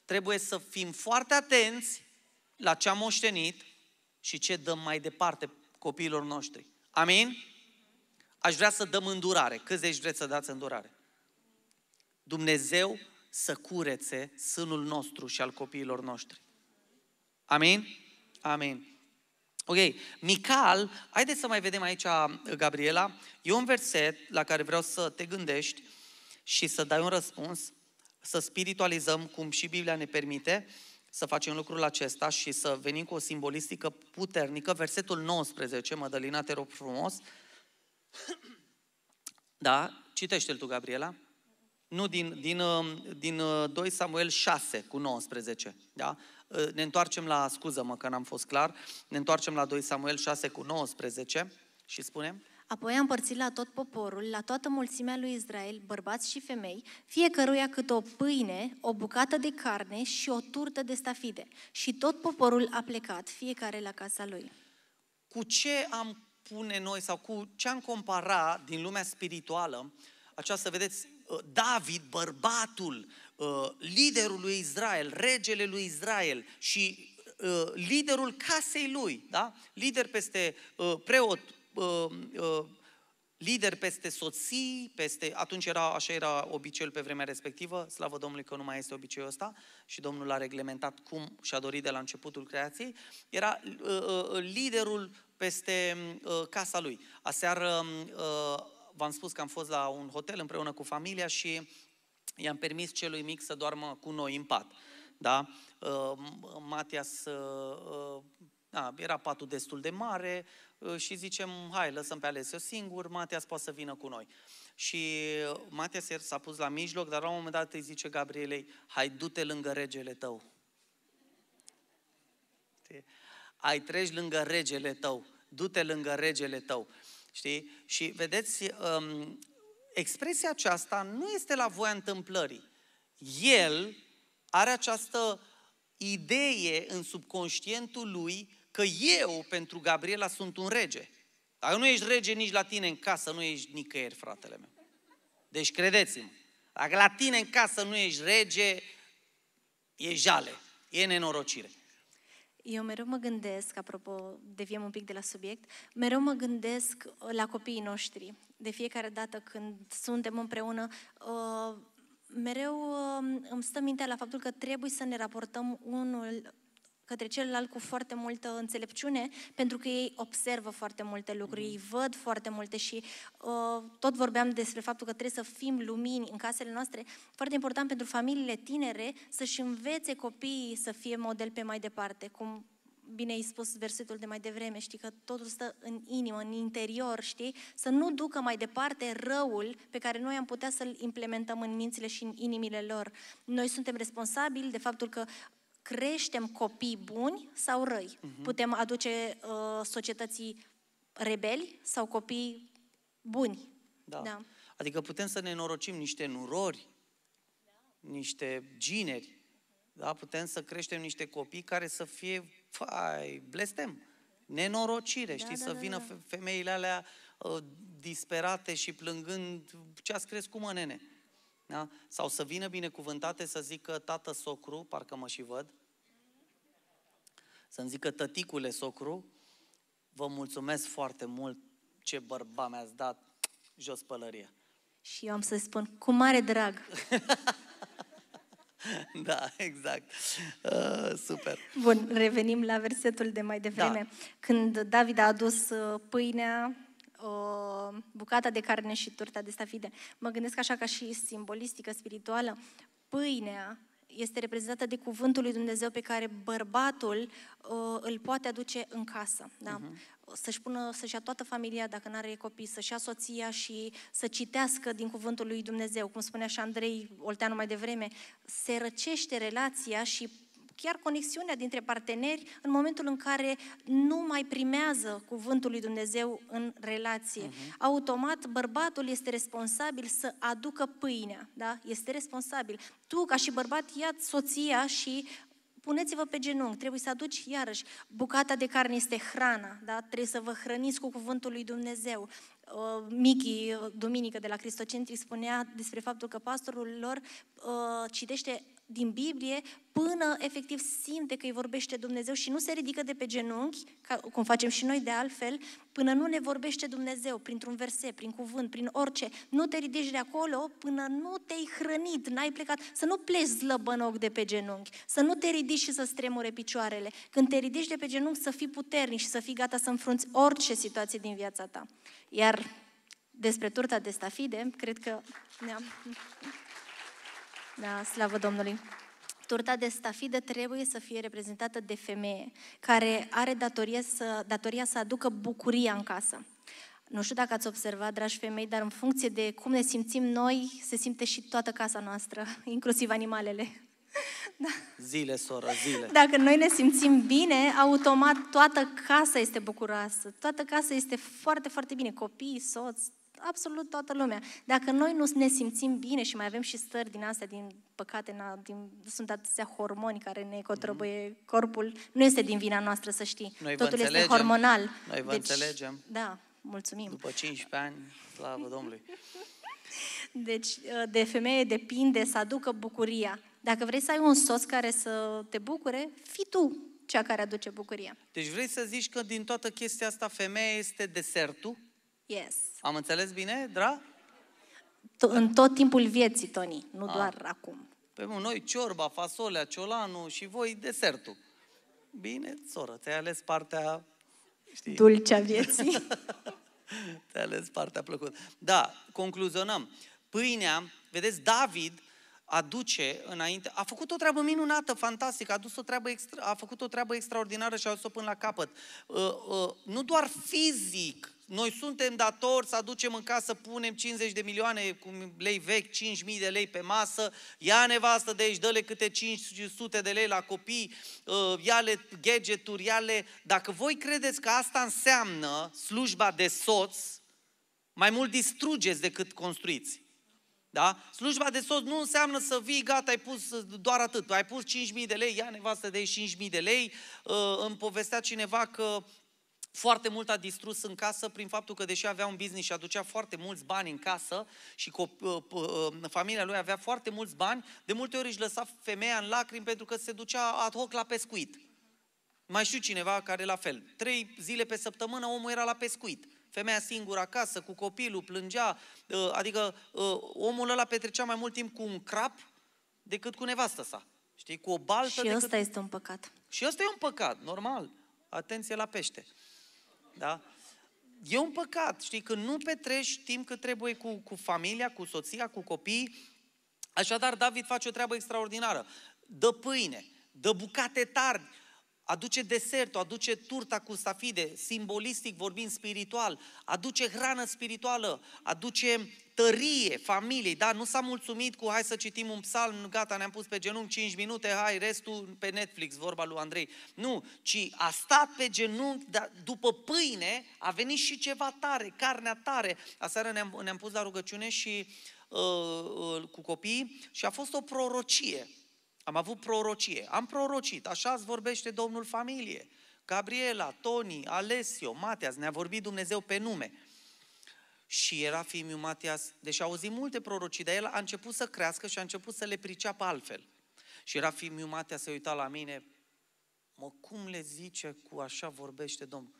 Trebuie să fim foarte atenți la ce am moștenit și ce dăm mai departe copiilor noștri. Amin? Aș vrea să dăm îndurare. Câți de aici vreți să dați îndurare? Dumnezeu să curețe sânul nostru și al copiilor noștri. Amin? Amin. Ok, Mical, haideți să mai vedem aici, Gabriela, e un verset la care vreau să te gândești și să dai un răspuns, să spiritualizăm cum și Biblia ne permite să facem lucrul acesta și să venim cu o simbolistică puternică. Versetul 19, Mădălina, te rog frumos. Da, citește-l tu, Gabriela. Nu, din, din, uh, din 2 uh, Samuel 6 cu 19, da? Uh, ne întoarcem la, scuză-mă că n-am fost clar, ne întoarcem la 2 Samuel 6 cu 19 și spunem... Apoi am împărțit la tot poporul, la toată mulțimea lui Israel, bărbați și femei, fiecăruia cât o pâine, o bucată de carne și o turtă de stafide. Și tot poporul a plecat, fiecare la casa lui. Cu ce am pune noi sau cu ce am compara din lumea spirituală aceasta, vedeți, Uh, David, bărbatul uh, liderul lui Israel, regele lui Israel și uh, liderul casei lui, da? lider peste preot, lider peste soții, peste... Atunci era, așa era obiceiul pe vremea respectivă, slavă Domnului că nu mai este obiceiul ăsta și Domnul l-a reglementat cum și-a dorit de la începutul creației, era liderul peste casa lui. Aseară v-am spus că am fost la un hotel împreună cu familia și i-am permis celui mic să doarmă cu noi în pat. Da? Uh, Matias uh, uh da, era patul destul de mare uh, și zicem, hai, lăsăm pe eu singur, Matias poate să vină cu noi. Și uh, Matias s-a pus la mijloc, dar la un moment dat îi zice Gabrielei, hai, du-te lângă regele tău. Ai treci lângă regele tău, du-te lângă regele tău. Știi? Și vedeți, um, expresia aceasta nu este la voia întâmplării. El are această idee în subconștientul lui că eu, pentru Gabriela, sunt un rege. Dacă nu ești rege nici la tine în casă, nu ești nicăieri, fratele meu. Deci credeți-mă, dacă la tine în casă nu ești rege, e jale, e nenorocire. Eu mereu mă gândesc, apropo, deviem un pic de la subiect, mereu mă gândesc uh, la copiii noștri. De fiecare dată când suntem împreună, uh, mereu uh, îmi stă mintea la faptul că trebuie să ne raportăm unul către celălalt cu foarte multă înțelepciune, pentru că ei observă foarte multe lucruri, mm. ei văd foarte multe și uh, tot vorbeam despre faptul că trebuie să fim lumini în casele noastre. Foarte important pentru familiile tinere să-și învețe copiii să fie model pe mai departe, cum bine ai spus versetul de mai devreme, știi, că totul stă în inimă, în interior, știi, să nu ducă mai departe răul pe care noi am putea să-l implementăm în mințile și în inimile lor. Noi suntem responsabili de faptul că creștem copii buni sau răi. Uh-huh. Putem aduce uh, societății rebeli sau copii buni. Da. da. Adică putem să ne norocim niște nurori, da. niște gineri, da? Putem să creștem niște copii care să fie, fai, blestem, nenorocire, da, știi? Da, să da, vină da. femeile alea uh, disperate și plângând, ce ați crescut, mă, nene? Da? Sau să vină binecuvântate să zică tată socru, parcă mă și văd, să-mi zică tăticule socru, vă mulțumesc foarte mult ce bărba mi-ați dat jos pălărie. Și eu am să spun, cu mare drag. da, exact. Uh, super. Bun, revenim la versetul de mai devreme. Da. Când David a adus ă, pâinea bucata de carne și turta de stafide. Mă gândesc așa ca și simbolistică, spirituală. Pâinea este reprezentată de cuvântul lui Dumnezeu pe care bărbatul uh, îl poate aduce în casă. Da? Uh-huh. Să-și pună, să-și ia toată familia, dacă nu are copii, să-și ia soția și să citească din cuvântul lui Dumnezeu. Cum spunea și Andrei Olteanu mai devreme, se răcește relația și chiar conexiunea dintre parteneri în momentul în care nu mai primează cuvântul lui Dumnezeu în relație. Uh-huh. Automat, bărbatul este responsabil să aducă pâinea, da? Este responsabil. Tu, ca și bărbat, ia soția și puneți-vă pe genunchi, trebuie să aduci iarăși, bucata de carne este hrana, da? trebuie să vă hrăniți cu cuvântul lui Dumnezeu. Uh, Michi, uh, duminică de la Cristocentri, spunea despre faptul că pastorul lor uh, citește din Biblie până efectiv simte că îi vorbește Dumnezeu și nu se ridică de pe genunchi, ca, cum facem și noi de altfel, până nu ne vorbește Dumnezeu printr-un verset, prin cuvânt, prin orice. Nu te ridici de acolo până nu te-ai hrănit, n-ai plecat, să nu pleci zlăbănoc de pe genunchi, să nu te ridici și să stremure picioarele. Când te ridici de pe genunchi să fii puternic și să fii gata să înfrunți orice situație din viața ta. Iar despre turta de stafide, cred că ne-am... Da, slavă Domnului! Turta de stafidă trebuie să fie reprezentată de femeie, care are datoria să, datoria să aducă bucuria în casă. Nu știu dacă ați observat, dragi femei, dar în funcție de cum ne simțim noi, se simte și toată casa noastră, inclusiv animalele. Da. Zile, soră, zile. Dacă noi ne simțim bine, automat toată casa este bucuroasă, toată casa este foarte, foarte bine. Copiii, soți, absolut toată lumea. Dacă noi nu ne simțim bine și mai avem și stări din astea, din păcate, na, din, sunt atâția hormoni care ne cotrăbăie mm-hmm. corpul, nu este din vina noastră, să știi. Noi Totul este hormonal. Noi vă deci, înțelegem. Da, mulțumim. După 15 ani, slavă Domnului. Deci, ă, de femeie depinde să aducă bucuria. Dacă vrei să ai un soț care să te bucure, fii tu cea care aduce bucuria. Deci vrei să zici că din toată chestia asta femeia este desertul? Yes. Am înțeles bine, Dra? To- în tot timpul vieții, Tony, nu A. Ah. doar acum. Pe păi mă, noi ciorba, fasolea, ciolanul și voi desertul. Bine, soră, ți-ai ales partea... Știi? Dulcea vieții. ți-ai ales partea plăcută. Da, concluzionăm. Pâinea, vedeți, David aduce înainte, a făcut o treabă minunată, fantastică, a, dus o treabă extra, a făcut o treabă extraordinară și a dus-o până la capăt. Uh, uh, nu doar fizic noi suntem datori să aducem în casă, punem 50 de milioane cu lei vechi, 5.000 de lei pe masă, ia nevastă de aici, dă-le câte 500 de lei la copii, uh, ia-le gadgeturi, ia-le... Dacă voi credeți că asta înseamnă slujba de soț, mai mult distrugeți decât construiți. Da? Slujba de soț nu înseamnă să vii, gata, ai pus doar atât. Ai pus 5.000 de lei, ia nevastă de 5.000 de lei. Uh, îmi povestea cineva că foarte mult a distrus în casă prin faptul că deși avea un business și aducea foarte mulți bani în casă și familia lui avea foarte mulți bani, de multe ori își lăsa femeia în lacrimi pentru că se ducea ad hoc la pescuit. Mai știu cineva care la fel. Trei zile pe săptămână omul era la pescuit. Femeia singură acasă, cu copilul, plângea. Ă, adică ă, omul ăla petrecea mai mult timp cu un crap decât cu nevastă sa. Știi, cu o baltă Și decât... ăsta este un păcat. Și ăsta e un păcat, normal. Atenție la pește. Da? E un păcat, știi, că nu petreci timp cât trebuie cu, cu familia, cu soția, cu copii, Așadar, David face o treabă extraordinară. Dă pâine, dă bucate tari, aduce desertul, aduce turta cu stafide, simbolistic vorbind spiritual, aduce hrană spirituală, aduce tărie familiei, da? Nu s-a mulțumit cu hai să citim un psalm, gata, ne-am pus pe genunchi 5 minute, hai, restul pe Netflix, vorba lui Andrei. Nu, ci a stat pe genunchi, dar după pâine a venit și ceva tare, carnea tare. Aseară ne-am, ne-am pus la rugăciune și uh, uh, cu copii și a fost o prorocie am avut prorocie, am prorocit, așa îți vorbește Domnul familie. Gabriela, Toni, Alessio, Mateas, ne-a vorbit Dumnezeu pe nume. Și era fiul meu deși deși auzi multe prorocii, dar el a început să crească și a început să le priceapă altfel. Și era fiul meu se uita la mine, mă, cum le zice cu așa vorbește Domnul?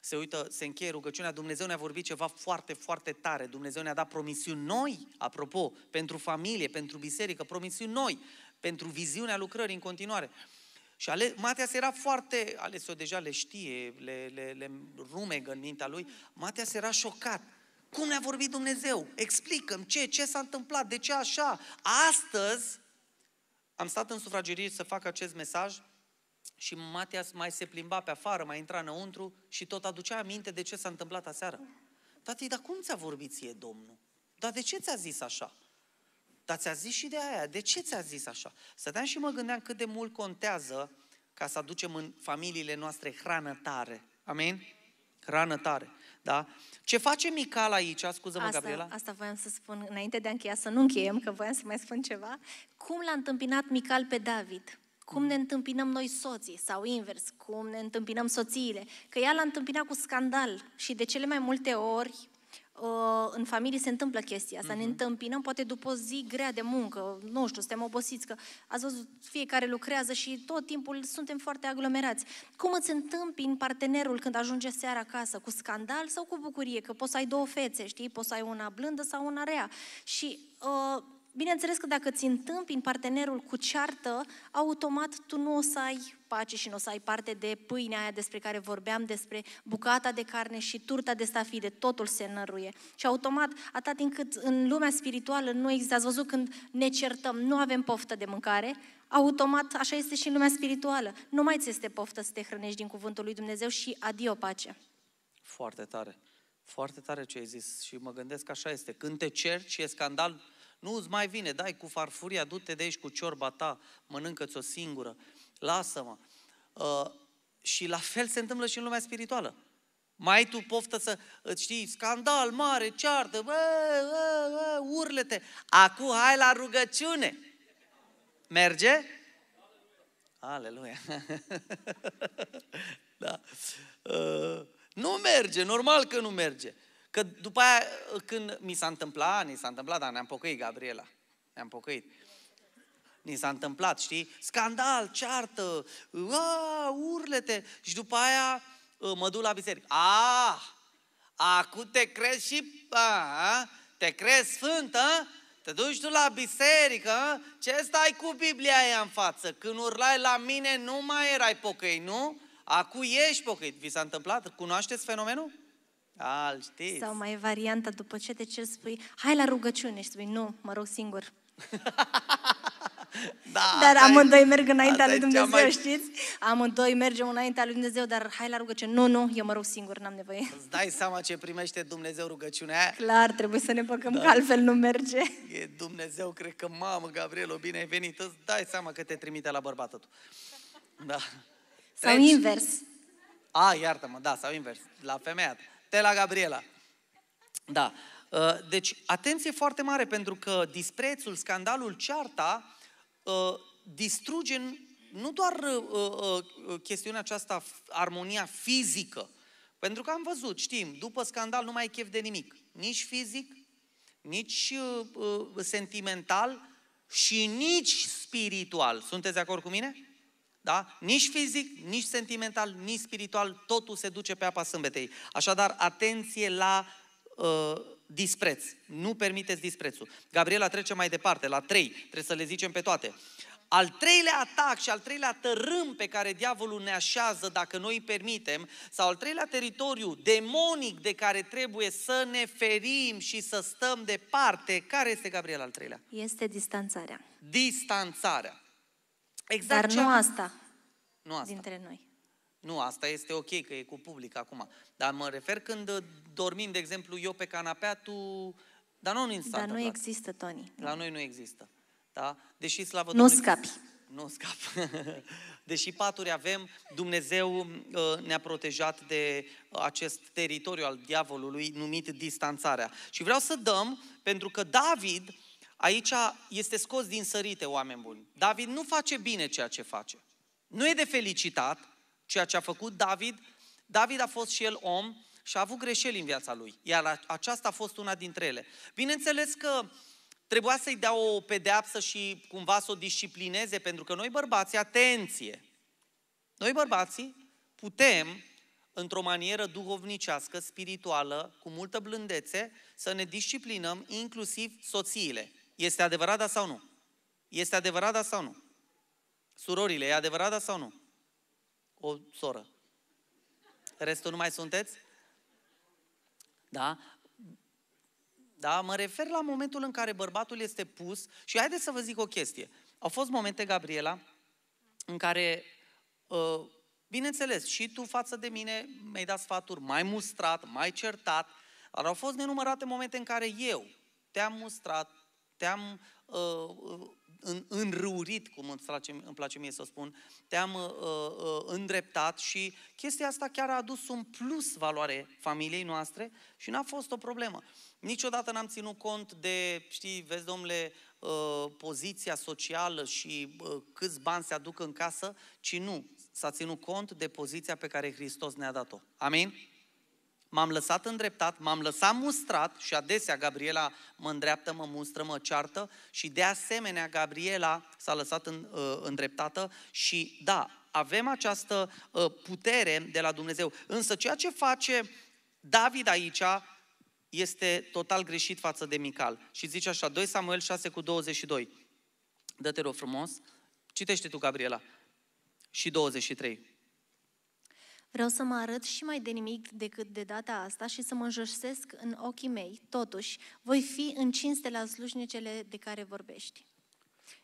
Se uită, se încheie rugăciunea, Dumnezeu ne-a vorbit ceva foarte, foarte tare. Dumnezeu ne-a dat promisiuni noi, apropo, pentru familie, pentru biserică, promisiuni noi pentru viziunea lucrării în continuare. Și ale, Mateas era foarte, o deja le știe, le, le, le rumegă în mintea lui, Mateas era șocat. Cum ne-a vorbit Dumnezeu? Explicăm ce, ce s-a întâmplat, de ce așa? Astăzi am stat în sufragerie să fac acest mesaj și Mateas mai se plimba pe afară, mai intra înăuntru și tot aducea aminte de ce s-a întâmplat aseară. Tati, dar cum ți-a vorbit ție Domnul? Dar de ce ți-a zis așa? Dar ți-a zis și de aia. De ce ți-a zis așa? Stăteam și mă gândeam cât de mult contează ca să aducem în familiile noastre hrană tare. Amin? Hrană tare. Da? Ce face Mical aici? Scuză-mă, asta, Gabriela. Asta voiam să spun înainte de a încheia, să nu încheiem, că voiam să mai spun ceva. Cum l-a întâmpinat Mical pe David? Cum ne întâmpinăm noi soții sau invers, cum ne întâmpinăm soțiile? Că ea l-a întâmpinat cu scandal și de cele mai multe ori uh, în familie se întâmplă chestia asta, uh-huh. ne mhm. întâmpinăm poate după o zi grea de muncă, nu știu, suntem obosiți, că ați văzut, fiecare lucrează și tot timpul suntem foarte aglomerați. Cum îți întâmpini partenerul când ajunge seara acasă? Cu scandal sau cu bucurie? Că poți să ai două fețe, știi? Poți să ai una blândă sau una rea. Și uh, Bineînțeles că dacă ți întâmpini partenerul cu ceartă, automat tu nu o să ai pace și nu o să ai parte de pâinea aia despre care vorbeam, despre bucata de carne și turta de stafide, totul se năruie. Și automat, atât timp cât în lumea spirituală nu există, ați văzut când ne certăm, nu avem poftă de mâncare, automat așa este și în lumea spirituală. Nu mai ți este poftă să te hrănești din cuvântul lui Dumnezeu și adio pace. Foarte tare. Foarte tare ce ai zis și mă gândesc că așa este. Când te cerci, e scandal nu îți mai vine, dai cu farfuria, du-te de aici cu ciorba ta, mănâncă-ți o singură, lasă-mă. Uh, și la fel se întâmplă și în lumea spirituală. Mai ai tu poftă să, uh, știi, scandal mare, ceartă, bă, bă, bă, urlete. Acum hai la rugăciune. Merge? Aleluia. da. Uh, nu merge, normal că nu merge. Că după aia, când mi s-a întâmplat, ni s-a întâmplat, dar ne-am pocăit, Gabriela. Ne-am pocăit. Ni s-a întâmplat, știi? Scandal, ceartă, a, urlete. Și după aia ă, mă duc la biserică. A, ah, acum te crezi și... A, te crezi sfântă? Te duci tu la biserică, ce stai cu Biblia aia în față? Când urlai la mine, nu mai erai pocăi, nu? Acum ești pocăit. Vi s-a întâmplat? Cunoașteți fenomenul? A, știți. Sau mai e varianta, după ce te ceri, spui, hai la rugăciune și spui, nu, mă rog singur. da, dar amândoi merg înaintea lui Dumnezeu, mai... știți? Amândoi mergem înaintea lui Dumnezeu, dar hai la rugăciune. Nu, nu, eu mă rog singur, n-am nevoie. Îți dai seama ce primește Dumnezeu rugăciunea aia? Clar, trebuie să ne păcăm, da. că altfel nu merge. E Dumnezeu, cred că, mamă, Gabrielo, bine ai venit. Îți dai seama că te trimite la bărbatul tău. Da. Sau Treci. invers. A, iartă-mă, da, sau invers, la femeia ta te la Gabriela. Da. Uh, deci, atenție foarte mare, pentru că disprețul, scandalul, cearta uh, distruge nu doar uh, chestiunea aceasta, armonia fizică, pentru că am văzut, știm, după scandal nu mai e chef de nimic. Nici fizic, nici sentimental și nici spiritual. Sunteți de acord cu mine? da? Nici fizic, nici sentimental, nici spiritual, totul se duce pe apa sâmbetei. Așadar, atenție la uh, dispreț. Nu permiteți disprețul. Gabriela trece mai departe, la trei. Trebuie să le zicem pe toate. Al treilea atac și al treilea tărâm pe care diavolul ne așează dacă noi îi permitem, sau al treilea teritoriu demonic de care trebuie să ne ferim și să stăm departe, care este, Gabriela, al treilea? Este distanțarea. Distanțarea. Exact Dar ce nu am... asta, nu asta dintre noi. Nu, asta este ok, că e cu public acum. Dar mă refer când uh, dormim, de exemplu, eu pe canapea, tu... Dar nu în Dar nu există, Tony. La noi nu există. Da? Deși, slavă Nu Domnului, scapi. Nu scap. Deși paturi avem, Dumnezeu uh, ne-a protejat de uh, acest teritoriu al diavolului numit distanțarea. Și vreau să dăm, pentru că David Aici este scos din sărite, oameni buni. David nu face bine ceea ce face. Nu e de felicitat ceea ce a făcut David. David a fost și el om și a avut greșeli în viața lui, iar aceasta a fost una dintre ele. Bineînțeles că trebuia să-i dea o pedeapsă și cumva să o disciplineze, pentru că noi bărbații, atenție, noi bărbații putem, într-o manieră duhovnicească, spirituală, cu multă blândețe, să ne disciplinăm inclusiv soțiile. Este adevărat, da sau nu? Este adevărat, da sau nu? Surorile, e adevărat, da sau nu? O soră. Restul nu mai sunteți? Da? Da, mă refer la momentul în care bărbatul este pus și haideți să vă zic o chestie. Au fost momente, Gabriela, în care, ă, bineînțeles, și tu față de mine mi-ai dat sfaturi mai mustrat, mai certat, dar au fost nenumărate momente în care eu te-am mustrat, te-am uh, uh în, înrăurit, cum îți place, îmi place mie să spun, te-am uh, uh, îndreptat și chestia asta chiar a adus un plus valoare familiei noastre și n-a fost o problemă. Niciodată n-am ținut cont de, știi, vezi, domnule, uh, poziția socială și uh, câți bani se aduc în casă, ci nu. S-a ținut cont de poziția pe care Hristos ne-a dat-o. Amin? m-am lăsat îndreptat, m-am lăsat mustrat și adesea Gabriela mă îndreaptă, mă mustră, mă ceartă și de asemenea Gabriela s-a lăsat în, uh, îndreptată și da, avem această uh, putere de la Dumnezeu. Însă ceea ce face David aici este total greșit față de Mical. Și zice așa, 2 Samuel 6 cu 22. Dă-te rog frumos, citește tu, Gabriela. Și 23. Vreau să mă arăt și mai de nimic decât de data asta și să mă înjărsesc în ochii mei. Totuși, voi fi în cinste la slujnicele de care vorbești.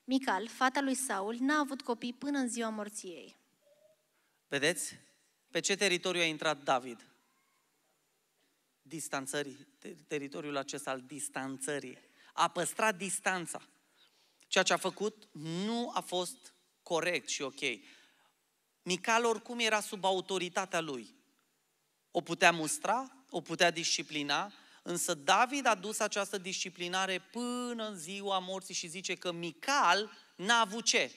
Mical, fata lui Saul, n-a avut copii până în ziua morții ei. Vedeți? Pe ce teritoriu a intrat David? Distanțării. Teritoriul acesta al distanțării. A păstrat distanța. Ceea ce a făcut nu a fost corect și ok. Mical oricum era sub autoritatea lui. O putea mustra, o putea disciplina, însă David a dus această disciplinare până în ziua morții și zice că Mical n-a avut ce?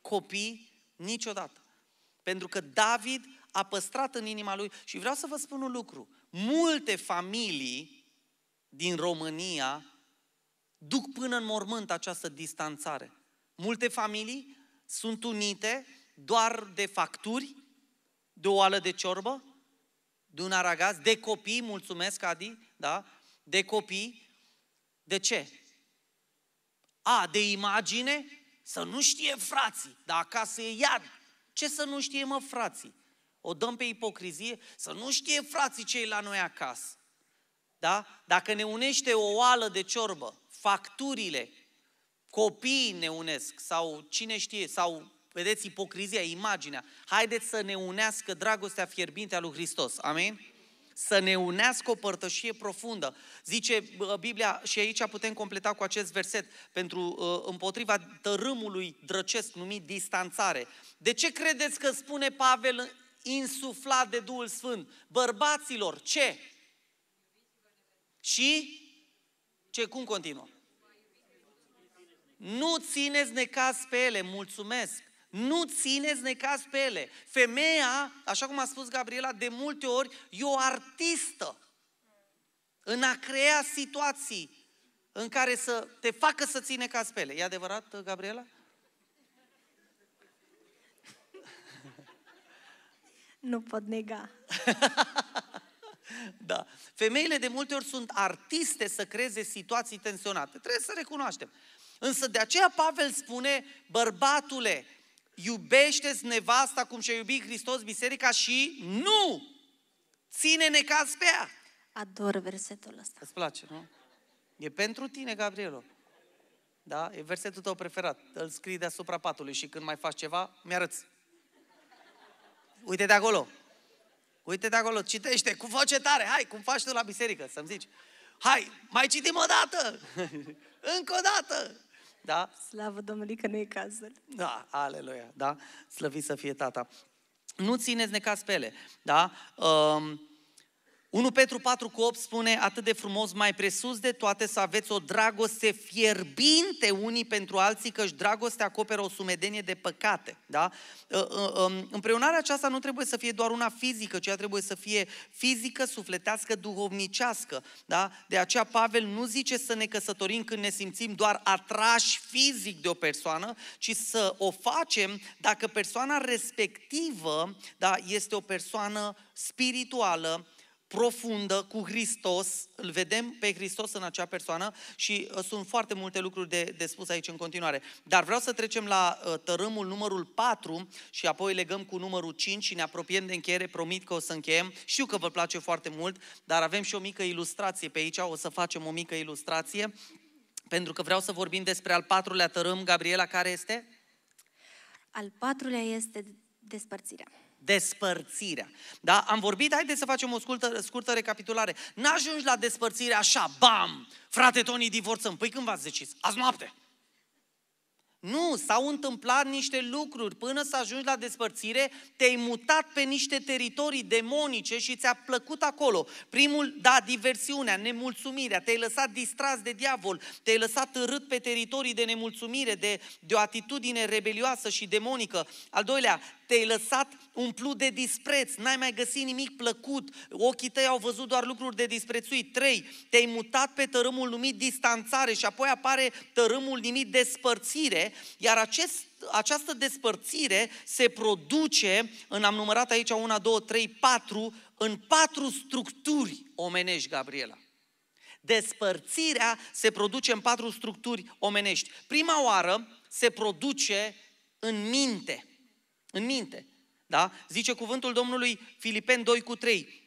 Copii niciodată. Pentru că David a păstrat în inima lui și vreau să vă spun un lucru. Multe familii din România duc până în mormânt această distanțare. Multe familii sunt unite doar de facturi, de o oală de ciorbă, de un aragaz, de copii, mulțumesc Adi, da? De copii. De ce? A, de imagine? Să nu știe frații, dar acasă e iad. Ce să nu știe, mă, frații? O dăm pe ipocrizie? Să nu știe frații cei la noi acasă. Da? Dacă ne unește o oală de ciorbă, facturile, copiii ne unesc, sau cine știe, sau Vedeți ipocrizia, imaginea. Haideți să ne unească dragostea fierbinte a lui Hristos. Amin? Să ne unească o părtășie profundă. Zice uh, Biblia, și aici putem completa cu acest verset, pentru uh, împotriva tărâmului drăcesc numit distanțare. De ce credeți că spune Pavel insuflat de Duhul Sfânt? Bărbaților, ce? Și? Ce? Cum continuă? Nu țineți necaz pe ele, mulțumesc. Nu țineți necaz pe ele. Femeia, așa cum a spus Gabriela, de multe ori e o artistă în a crea situații în care să te facă să ții necaz pe ele. E adevărat, Gabriela? Nu pot nega. da. Femeile de multe ori sunt artiste să creeze situații tensionate. Trebuie să recunoaștem. Însă de aceea Pavel spune, bărbatule, iubește-ți nevasta cum și-a iubit Hristos biserica și nu ține necaz pe ea. Ador versetul ăsta. Îți place, nu? E pentru tine, Gabrielo. Da? E versetul tău preferat. Îl scrii deasupra patului și când mai faci ceva, mi-arăți. Uite de acolo. Uite de acolo, citește, cu voce tare, hai, cum faci tu la biserică, să-mi zici. Hai, mai citim o dată! Încă o dată! Da? Slavă Domnului că nu e cazul. Da, aleluia, da? Slăvit să fie tata. Nu țineți necaz pe ele, da? Uh, 1 Petru 4 cu 8 spune atât de frumos, mai presus de toate să aveți o dragoste fierbinte unii pentru alții, căci dragostea acoperă o sumedenie de păcate. Da? Ă, ă, ă, împreunarea aceasta nu trebuie să fie doar una fizică, ci ea trebuie să fie fizică, sufletească, duhovnicească. Da? De aceea Pavel nu zice să ne căsătorim când ne simțim doar atrași fizic de o persoană, ci să o facem dacă persoana respectivă da, este o persoană spirituală, profundă cu Hristos, îl vedem pe Hristos în acea persoană și uh, sunt foarte multe lucruri de, de spus aici în continuare. Dar vreau să trecem la uh, tărâmul numărul 4 și apoi legăm cu numărul 5 și ne apropiem de încheiere, promit că o să încheiem. Știu că vă place foarte mult, dar avem și o mică ilustrație pe aici, o să facem o mică ilustrație, pentru că vreau să vorbim despre al patrulea tărâm, Gabriela, care este? Al patrulea este despărțirea. Despărțirea. Da? Am vorbit, haideți să facem o scurtă, scurtă recapitulare. N-ajungi la despărțire așa, bam, frate Tony, divorțăm. Păi când v-ați decis? Azi noapte. Nu, s-au întâmplat niște lucruri. Până să ajungi la despărțire, te-ai mutat pe niște teritorii demonice și ți-a plăcut acolo. Primul, da, diversiunea, nemulțumirea, te-ai lăsat distras de diavol, te-ai lăsat târât pe teritorii de nemulțumire, de, de o atitudine rebelioasă și demonică. Al doilea, te-ai lăsat umplut de dispreț, n-ai mai găsit nimic plăcut, ochii tăi au văzut doar lucruri de disprețuit. 3. Te-ai mutat pe tărâmul numit distanțare și apoi apare tărâmul numit despărțire, iar acest, această despărțire se produce, în am numărat aici 1, 2, 3, 4, în patru structuri omenești, Gabriela. Despărțirea se produce în patru structuri omenești. Prima oară se produce în minte în minte. Da? Zice cuvântul Domnului Filipen 2 cu 3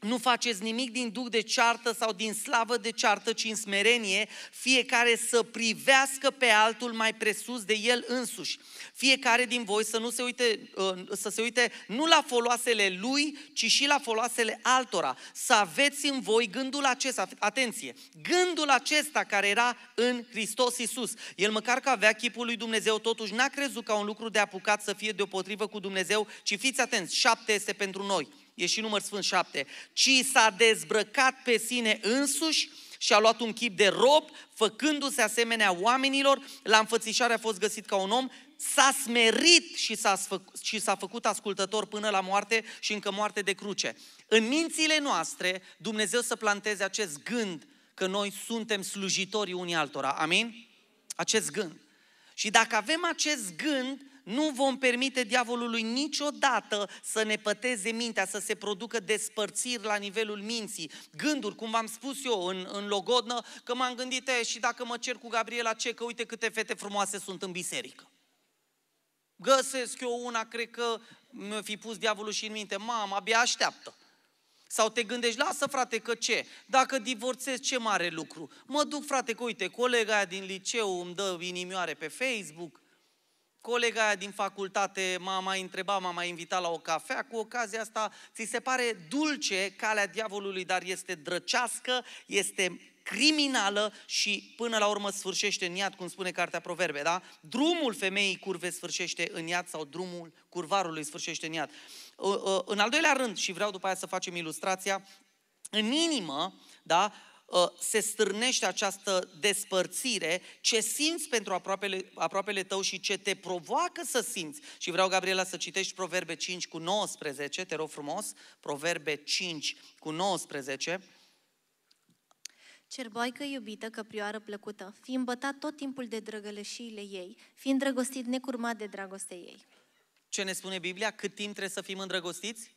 nu faceți nimic din duc de ceartă sau din slavă de ceartă, ci în smerenie, fiecare să privească pe altul mai presus de el însuși. Fiecare din voi să, nu se uite, uh, să se uite nu la foloasele lui, ci și la foloasele altora. Să aveți în voi gândul acesta, atenție, gândul acesta care era în Hristos Iisus. El măcar că avea chipul lui Dumnezeu, totuși n-a crezut ca un lucru de apucat să fie deopotrivă cu Dumnezeu, ci fiți atenți, șapte este pentru noi e și număr sfânt 7, ci s-a dezbrăcat pe sine însuși și a luat un chip de rob, făcându-se asemenea oamenilor, la înfățișare a fost găsit ca un om, s-a smerit și s-a, sfăc- și s-a făcut ascultător până la moarte și încă moarte de cruce. În mințile noastre, Dumnezeu să planteze acest gând că noi suntem slujitorii unii altora. Amin? Acest gând. Și dacă avem acest gând, nu vom permite diavolului niciodată să ne păteze mintea, să se producă despărțiri la nivelul minții. Gânduri, cum v-am spus eu în, în logodnă, că m-am gândit, eh, și dacă mă cer cu Gabriela, ce, că uite câte fete frumoase sunt în biserică. Găsesc eu una, cred că mi-a fi pus diavolul și în minte, mama, abia așteaptă. Sau te gândești, lasă frate că ce? Dacă divorțez, ce mare lucru? Mă duc frate că uite, colega din liceu îmi dă inimioare pe Facebook, colega din facultate m-a mai întrebat, m-a mai invitat la o cafea, cu ocazia asta ți se pare dulce calea diavolului, dar este drăcească, este criminală și până la urmă sfârșește în iad, cum spune cartea Proverbe, da? Drumul femeii curve sfârșește în iad sau drumul curvarului sfârșește în iad. În al doilea rând, și vreau după aia să facem ilustrația, în inimă, da, Uh, se stârnește această despărțire, ce simți pentru aproapele, aproapele tău și ce te provoacă să simți. Și vreau, Gabriela, să citești Proverbe 5 cu 19, te rog frumos, Proverbe 5 cu 19. Cerboaică iubită, căprioară plăcută, fi îmbătat tot timpul de drăgălășiile ei, fi îndrăgostit necurmat de dragostea ei. Ce ne spune Biblia? Cât timp trebuie să fim îndrăgostiți?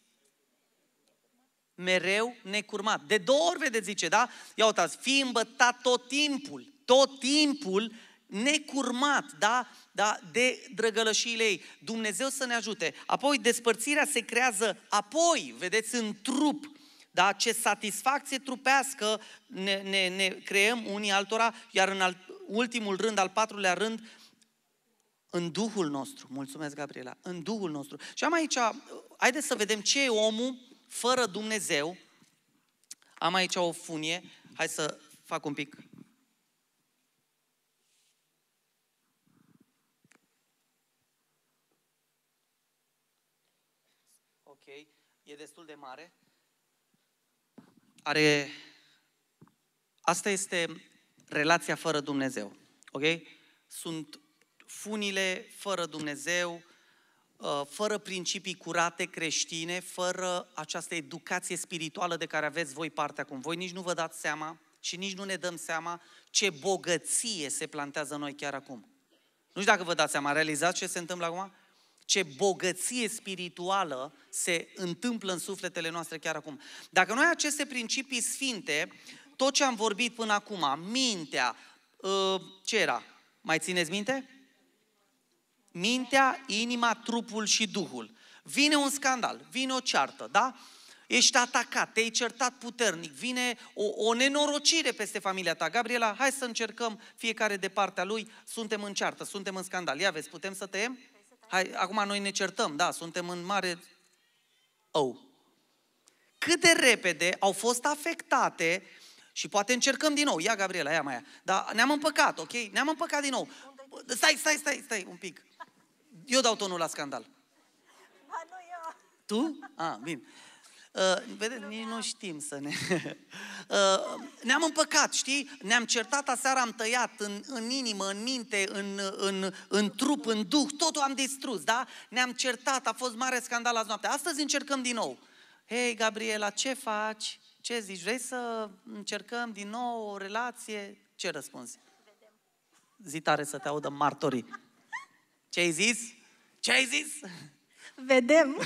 mereu necurmat. De două ori vedeți zice, da? Ia uitați, fi îmbătat tot timpul, tot timpul necurmat, da? da? De drăgălășiile ei. Dumnezeu să ne ajute. Apoi despărțirea se creează apoi, vedeți, în trup. Da? Ce satisfacție trupească ne, ne, ne creăm unii altora, iar în al, ultimul rând, al patrulea rând, în Duhul nostru. Mulțumesc, Gabriela. În Duhul nostru. Și am aici, haideți să vedem ce e omul fără Dumnezeu, am aici o funie, hai să fac un pic Ok, e destul de mare. Are... Asta este relația fără Dumnezeu. Ok? Sunt funile fără Dumnezeu, Uh, fără principii curate creștine, fără această educație spirituală de care aveți voi parte acum. Voi nici nu vă dați seama și nici nu ne dăm seama ce bogăție se plantează noi chiar acum. Nu știu dacă vă dați seama, realizați ce se întâmplă acum? Ce bogăție spirituală se întâmplă în sufletele noastre chiar acum. Dacă noi aceste principii sfinte, tot ce am vorbit până acum, mintea, uh, ce era? Mai țineți minte? mintea, inima, trupul și Duhul. Vine un scandal, vine o ceartă, da? Ești atacat, te-ai certat puternic, vine o, o nenorocire peste familia ta. Gabriela, hai să încercăm fiecare de partea lui, suntem în ceartă, suntem în scandal. Ia vezi, putem să tăiem? Hai, acum noi ne certăm, da, suntem în mare... Oh. Cât de repede au fost afectate și poate încercăm din nou. Ia, Gabriela, ia, ia. Dar ne-am împăcat, ok? Ne-am împăcat din nou. Stai, stai, stai, stai un pic eu dau tonul la scandal. Ba, nu eu. Tu? A, ah, bine. Uh, vedeți, nici nu știm să ne... Uh, ne-am împăcat, știi? Ne-am certat aseară, am tăiat în, în inimă, în minte, în, în, în trup, în duh, totul am distrus, da? Ne-am certat, a fost mare scandal azi noapte. Astăzi încercăm din nou. Hei, Gabriela, ce faci? Ce zici? Vrei să încercăm din nou o relație? Ce răspunzi? Zi tare să te audă martorii. Ce ai zis? Ce ai zis? Vedem.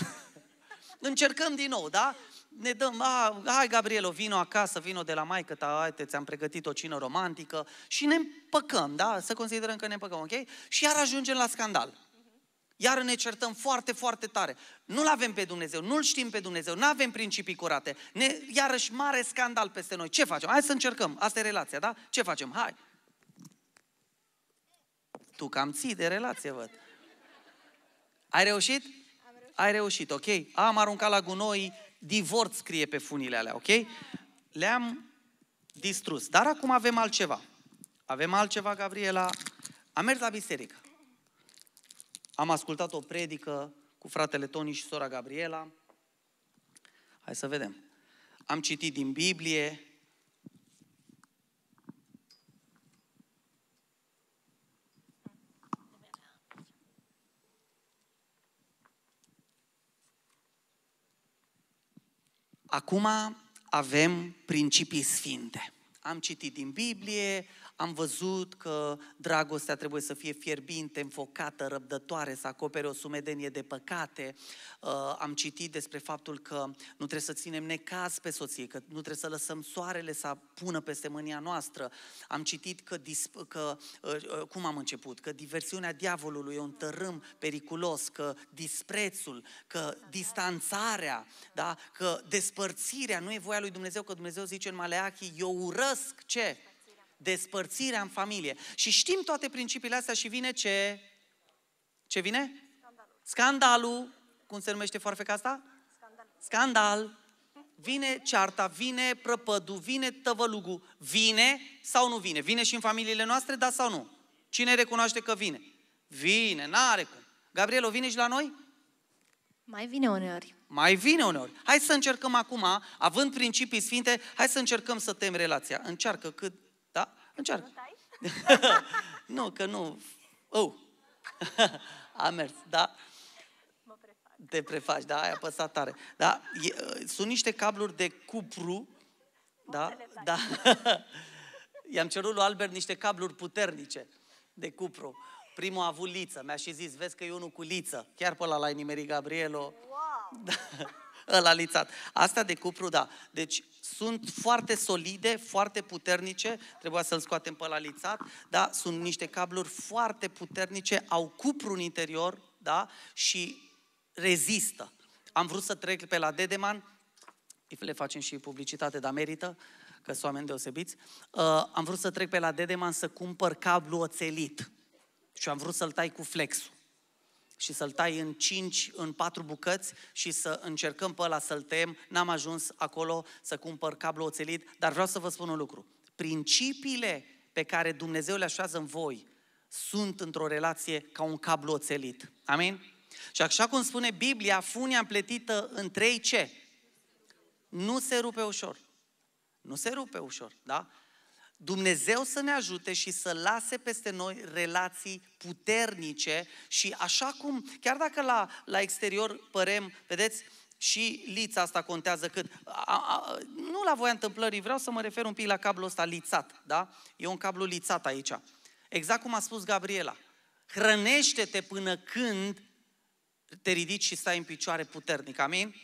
Încercăm din nou, da? Ne dăm, a, hai Gabrielo, vino acasă, vino de la maică ta, haide, ți-am pregătit o cină romantică și ne împăcăm, da? Să considerăm că ne împăcăm, ok? Și iar ajungem la scandal. Iar ne certăm foarte, foarte tare. Nu-L avem pe Dumnezeu, nu-L știm pe Dumnezeu, nu avem principii curate. Ne, iarăși mare scandal peste noi. Ce facem? Hai să încercăm. Asta e relația, da? Ce facem? Hai! Tu cam ții de relație, văd. Ai reușit? reușit? Ai reușit, ok? Am aruncat la gunoi, divorț scrie pe funile alea, ok? Le-am distrus. Dar acum avem altceva. Avem altceva, Gabriela. Am mers la biserică. Am ascultat o predică cu fratele Toni și sora Gabriela. Hai să vedem. Am citit din Biblie, Acum avem principii sfinte. Am citit din Biblie, am văzut că dragostea trebuie să fie fierbinte, înfocată, răbdătoare, să acopere o sumedenie de păcate. Uh, am citit despre faptul că nu trebuie să ținem necaz pe soție, că nu trebuie să lăsăm soarele să pună peste mânia noastră. Am citit că, că uh, uh, cum am început, că diversiunea diavolului e un tărâm periculos, că disprețul, că distanțarea, da? că despărțirea nu e voia lui Dumnezeu, că Dumnezeu zice în Maleachi, eu urăsc ce? despărțirea în familie. Și știm toate principiile astea și vine ce? Ce vine? Scandalul. Scandalul. Cum se numește foarfeca asta? Scandal. Scandal. Vine cearta, vine prăpădu, vine tăvălugul. Vine sau nu vine? Vine și în familiile noastre, da sau nu? Cine recunoaște că vine? Vine, n-are cum. Gabriel, o vine și la noi? Mai vine uneori. Mai vine uneori. Hai să încercăm acum, având principii sfinte, hai să încercăm să tem relația. Încearcă cât da? Încearcă. nu, că nu. Oh. A mers, da? Te prefaci, da? Ai apăsat tare. Da? E, ă, sunt niște cabluri de cupru. Da? Da. I-am cerut lui Albert niște cabluri puternice de cupru. Primul a avut liță. Mi-a și zis, vezi că e unul cu liță. Chiar pe ăla l-ai nimerit, Gabrielo. Wow! Da ăla lițat. Asta de cupru, da. Deci sunt foarte solide, foarte puternice, trebuia să-l scoatem pe la lițat, da? Sunt niște cabluri foarte puternice, au cupru în interior, da? Și rezistă. Am vrut să trec pe la Dedeman, le facem și publicitate, dar merită, că sunt oameni deosebiți. Uh, am vrut să trec pe la Dedeman să cumpăr cablu oțelit și am vrut să-l tai cu flexul și să-l tai în cinci, în patru bucăți și să încercăm pe ăla să-l tăiem. N-am ajuns acolo să cumpăr cablu oțelit, dar vreau să vă spun un lucru. Principiile pe care Dumnezeu le așează în voi sunt într-o relație ca un cablu oțelit. Amin? Și așa cum spune Biblia, funia împletită în trei ce? Nu se rupe ușor. Nu se rupe ușor, da? Dumnezeu să ne ajute și să lase peste noi relații puternice și așa cum, chiar dacă la, la exterior părem, vedeți, și lița asta contează cât. A, a, nu la voia întâmplării, vreau să mă refer un pic la cablul ăsta lițat, da? E un cablu lițat aici. Exact cum a spus Gabriela. Hrănește-te până când te ridici și stai în picioare puternic, amin?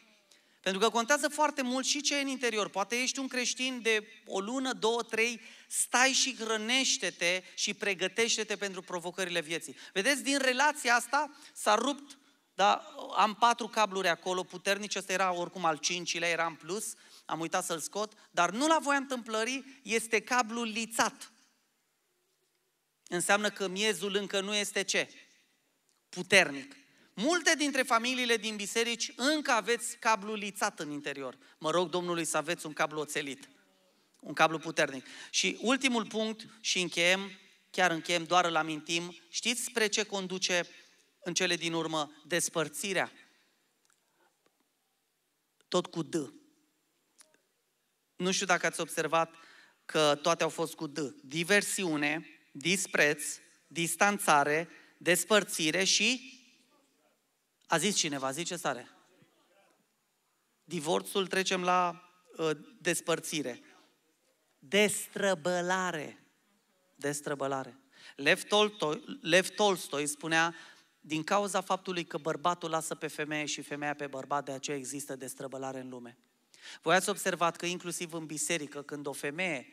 Pentru că contează foarte mult și ce e în interior. Poate ești un creștin de o lună, două, trei, stai și hrănește-te și pregătește-te pentru provocările vieții. Vedeți, din relația asta s-a rupt, da, am patru cabluri acolo puternice, ăsta era oricum al cincilea, era în plus, am uitat să-l scot, dar nu la voia întâmplării este cablul lițat. Înseamnă că miezul încă nu este ce? Puternic. Multe dintre familiile din biserici încă aveți cablu lițat în interior. Mă rog Domnului să aveți un cablu oțelit, un cablu puternic. Și ultimul punct și încheiem, chiar încheiem, doar îl amintim, știți spre ce conduce în cele din urmă despărțirea? Tot cu D. Nu știu dacă ați observat că toate au fost cu D. Diversiune, dispreț, distanțare, despărțire și a zis cineva, zice sare? Divorțul trecem la uh, despărțire. Destrăbălare. Destrăbălare. Lev Tolstoi, Lev Tolstoi spunea, din cauza faptului că bărbatul lasă pe femeie și femeia pe bărbat, de aceea există destrăbălare în lume. Voi ați observat că inclusiv în biserică, când o femeie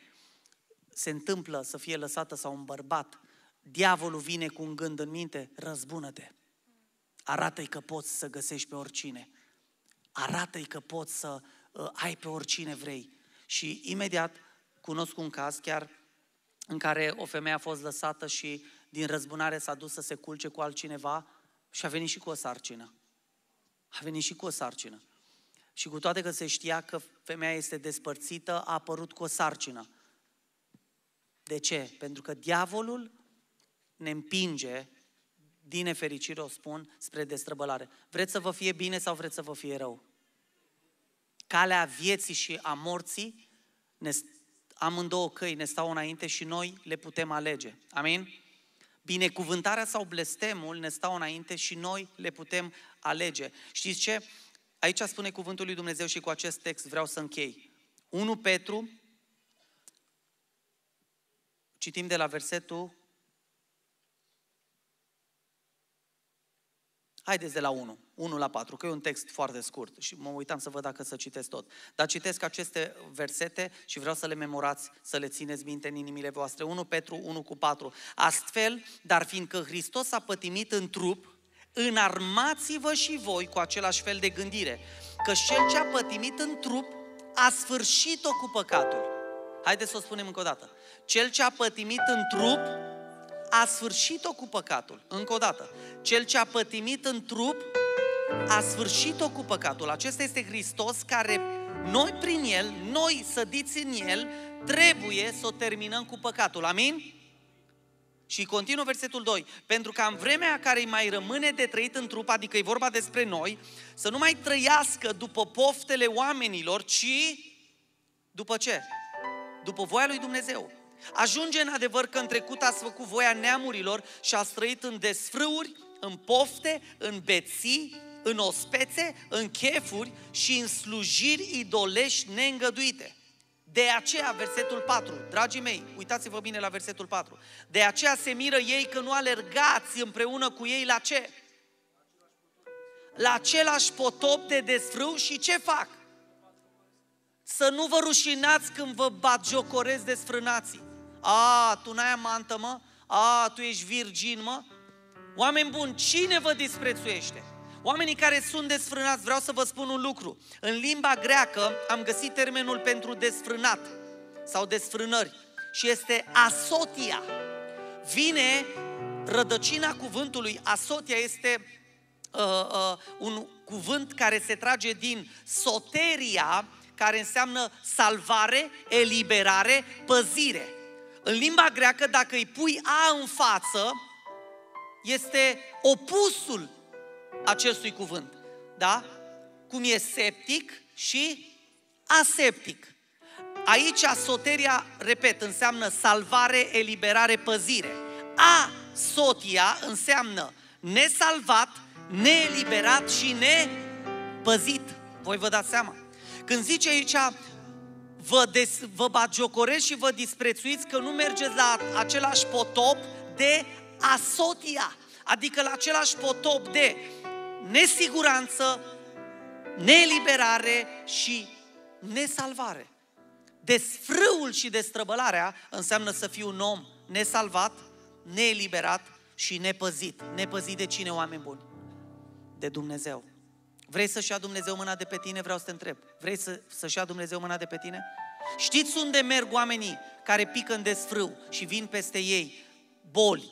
se întâmplă să fie lăsată sau un bărbat, diavolul vine cu un gând în minte, răzbună-te arată-i că poți să găsești pe oricine. Arată-i că poți să uh, ai pe oricine vrei. Și imediat cunosc un caz chiar în care o femeie a fost lăsată și din răzbunare s-a dus să se culce cu altcineva și a venit și cu o sarcină. A venit și cu o sarcină. Și cu toate că se știa că femeia este despărțită, a apărut cu o sarcină. De ce? Pentru că diavolul ne împinge din nefericire o spun, spre destrăbălare. Vreți să vă fie bine sau vreți să vă fie rău? Calea vieții și a morții, ne, amândouă căi ne stau înainte și noi le putem alege. Amin? Binecuvântarea sau blestemul ne stau înainte și noi le putem alege. Știți ce? Aici spune cuvântul lui Dumnezeu și cu acest text vreau să închei. 1 Petru, citim de la versetul Haideți de la 1, 1 la 4, că e un text foarte scurt și mă uitam să văd dacă să citesc tot. Dar citesc aceste versete și vreau să le memorați, să le țineți minte în inimile voastre. 1 Petru 1 cu 4. Astfel, dar fiindcă Hristos a pătimit în trup, înarmați-vă și voi cu același fel de gândire, că cel ce a pătimit în trup a sfârșit-o cu păcatul. Haideți să o spunem încă o dată. Cel ce a pătimit în trup a sfârșit-o cu păcatul. Încă o dată. Cel ce a pătimit în trup a sfârșit-o cu păcatul. Acesta este Hristos care noi prin El, noi sădiți în El, trebuie să o terminăm cu păcatul. Amin? Și continuă versetul 2. Pentru că în vremea care îi mai rămâne de trăit în trup, adică e vorba despre noi, să nu mai trăiască după poftele oamenilor, ci după ce? După voia lui Dumnezeu. Ajunge în adevăr că în trecut ați făcut voia neamurilor și ați trăit în desfrâuri, în pofte, în beții, în ospețe, în chefuri și în slujiri idolești neîngăduite. De aceea, versetul 4, dragii mei, uitați-vă bine la versetul 4. De aceea se miră ei că nu alergați împreună cu ei la ce? La același potop de desfrâu și ce fac? Să nu vă rușinați când vă bat jocorez sfrânații. A, tu n-ai amantă, mă? A, tu ești virgin, mă? Oameni buni, cine vă disprețuiește? Oamenii care sunt desfrânați, vreau să vă spun un lucru. În limba greacă am găsit termenul pentru desfrânat sau desfrânări și este asotia. Vine rădăcina cuvântului, asotia este uh, uh, un cuvânt care se trage din soteria, care înseamnă salvare, eliberare, păzire. În limba greacă, dacă îi pui A în față, este opusul acestui cuvânt. Da? Cum e septic și aseptic. Aici soteria, repet, înseamnă salvare, eliberare, păzire. A sotia înseamnă nesalvat, neeliberat și nepăzit. Voi vă dați seama. Când zice aici, vă, des, vă bagiocoreți și vă disprețuiți că nu mergeți la același potop de asotia, adică la același potop de nesiguranță, neliberare și nesalvare. Desfrâul și destrăbălarea înseamnă să fii un om nesalvat, neliberat și nepăzit. Nepăzit de cine, oameni buni? De Dumnezeu. Vrei să-și ia Dumnezeu mâna de pe tine? Vreau să te întreb. Vrei să, să-și ia Dumnezeu mâna de pe tine? Știți unde merg oamenii care pică în desfrâu și vin peste ei boli,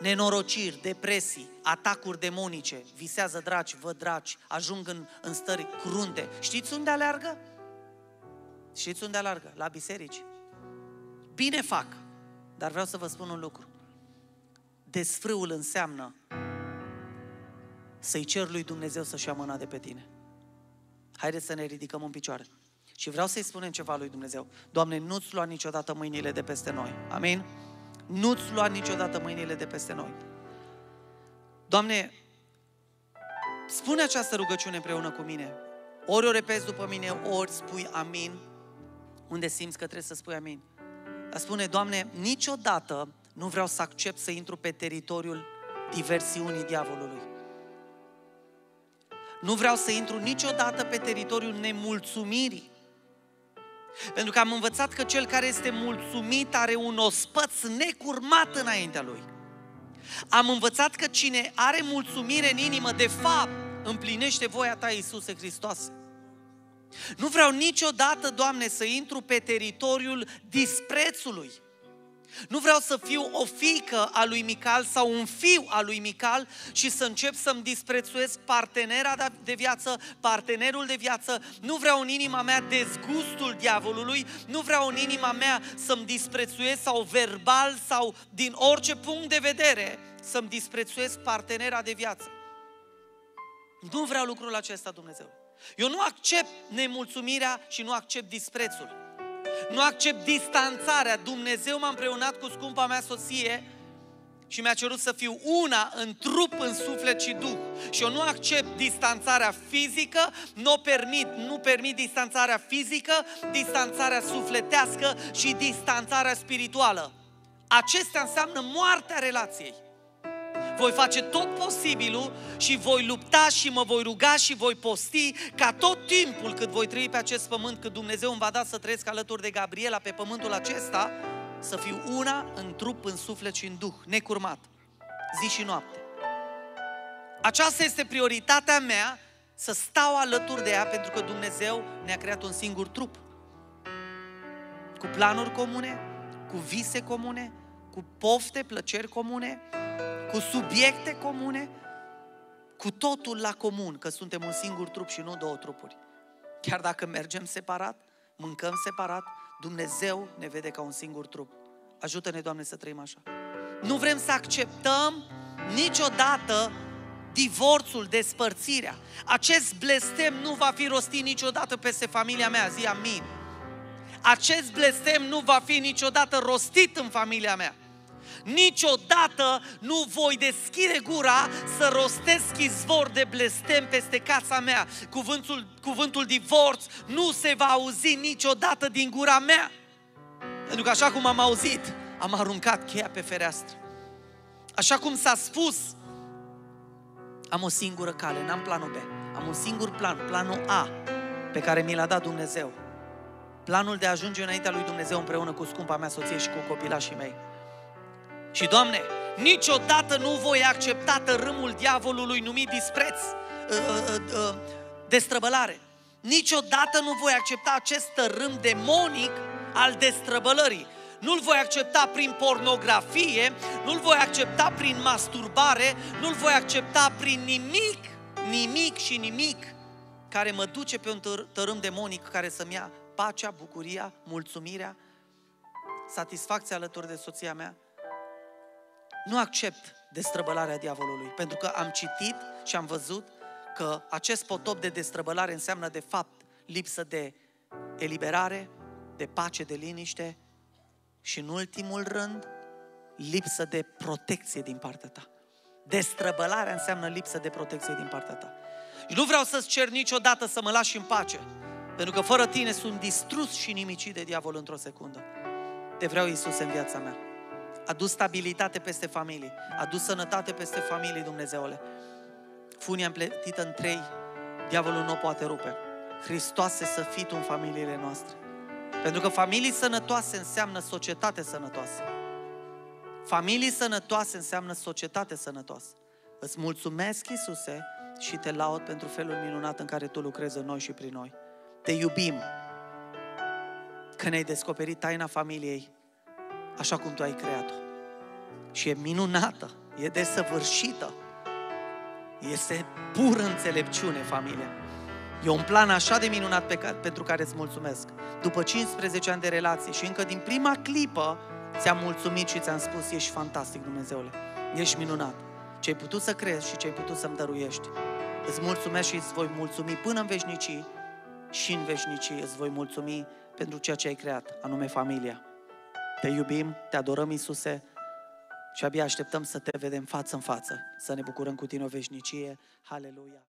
nenorociri, depresii, atacuri demonice, visează draci, văd draci, ajung în, în stări crunte. Știți unde aleargă? Știți unde aleargă? La biserici. Bine fac, dar vreau să vă spun un lucru. Desfrâul înseamnă să-i cer lui Dumnezeu să-și ia mâna de pe tine. Haideți să ne ridicăm în picioare. Și vreau să-i spunem ceva lui Dumnezeu. Doamne, nu-ți lua niciodată mâinile de peste noi. Amin? Nu-ți lua niciodată mâinile de peste noi. Doamne, spune această rugăciune împreună cu mine. Ori o repezi după mine, ori spui amin, unde simți că trebuie să spui amin. Dar spune, Doamne, niciodată nu vreau să accept să intru pe teritoriul diversiunii diavolului. Nu vreau să intru niciodată pe teritoriul nemulțumirii. Pentru că am învățat că cel care este mulțumit are un ospăț necurmat înaintea lui. Am învățat că cine are mulțumire în inimă, de fapt, împlinește voia ta, Iisuse Hristoase. Nu vreau niciodată, Doamne, să intru pe teritoriul disprețului nu vreau să fiu o fiică a lui Mical sau un fiu al lui Mical și să încep să-mi disprețuiesc partenera de viață, partenerul de viață. Nu vreau în inima mea dezgustul diavolului, nu vreau în inima mea să-mi disprețuiesc sau verbal sau din orice punct de vedere să-mi disprețuiesc partenera de viață. Nu vreau lucrul acesta, Dumnezeu. Eu nu accept nemulțumirea și nu accept disprețul. Nu accept distanțarea. Dumnezeu m-a împreunat cu scumpa mea soție și mi-a cerut să fiu una în trup, în suflet și duh. Și eu nu accept distanțarea fizică, nu permit, nu permit distanțarea fizică, distanțarea sufletească și distanțarea spirituală. Acestea înseamnă moartea relației voi face tot posibilul și voi lupta și mă voi ruga și voi posti ca tot timpul cât voi trăi pe acest pământ, cât Dumnezeu îmi va da să trăiesc alături de Gabriela pe pământul acesta, să fiu una în trup, în suflet și în duh, necurmat, zi și noapte. Aceasta este prioritatea mea, să stau alături de ea, pentru că Dumnezeu ne-a creat un singur trup. Cu planuri comune, cu vise comune, cu pofte, plăceri comune, cu subiecte comune, cu totul la comun, că suntem un singur trup și nu două trupuri. Chiar dacă mergem separat, mâncăm separat, Dumnezeu ne vede ca un singur trup. Ajută-ne, Doamne, să trăim așa. Nu vrem să acceptăm niciodată divorțul, despărțirea. Acest blestem nu va fi rostit niciodată peste familia mea, zi amin. Acest blestem nu va fi niciodată rostit în familia mea niciodată nu voi deschide gura să rostesc izvor de blestem peste casa mea. Cuvântul, cuvântul divorț nu se va auzi niciodată din gura mea. Pentru că așa cum am auzit, am aruncat cheia pe fereastră. Așa cum s-a spus, am o singură cale, n-am planul B. Am un singur plan, planul A, pe care mi l-a dat Dumnezeu. Planul de a ajunge înaintea lui Dumnezeu împreună cu scumpa mea soție și cu copilașii mei. Și, Doamne, niciodată nu voi accepta tărâmul diavolului numit dispreț, uh, uh, uh, destrăbălare. Niciodată nu voi accepta acest tărâm demonic al destrăbălării. Nu-l voi accepta prin pornografie, nu-l voi accepta prin masturbare, nu-l voi accepta prin nimic, nimic și nimic care mă duce pe un tărâm demonic care să-mi ia pacea, bucuria, mulțumirea, satisfacția alături de soția mea, nu accept destrăbălarea diavolului, pentru că am citit și am văzut că acest potop de destrăbălare înseamnă de fapt lipsă de eliberare, de pace, de liniște și în ultimul rând lipsă de protecție din partea ta. Destrăbălarea înseamnă lipsă de protecție din partea ta. Și nu vreau să-ți cer niciodată să mă lași în pace, pentru că fără tine sunt distrus și nimicit de diavol într-o secundă. Te vreau, Iisus, în viața mea adus stabilitate peste familii, adus sănătate peste familii, Dumnezeule. Funia împletită în trei, diavolul nu o poate rupe. Hristoase să fii tu în familiile noastre. Pentru că familii sănătoase înseamnă societate sănătoasă. Familii sănătoase înseamnă societate sănătoasă. Îți mulțumesc, Iisuse, și te laud pentru felul minunat în care Tu lucrezi în noi și prin noi. Te iubim că ne-ai descoperit taina familiei așa cum tu ai creat-o. Și e minunată, e desăvârșită, este pură înțelepciune familia. E un plan așa de minunat pe care, pentru care îți mulțumesc. După 15 ani de relație și încă din prima clipă ți-am mulțumit și ți-am spus ești fantastic, Dumnezeule, ești minunat. Ce ai putut să crezi și ce ai putut să-mi dăruiești. Îți mulțumesc și îți voi mulțumi până în veșnicii și în veșnicii îți voi mulțumi pentru ceea ce ai creat, anume familia. Te iubim, te adorăm, Iisuse, și abia așteptăm să te vedem față în față, să ne bucurăm cu tine o veșnicie. Haleluia!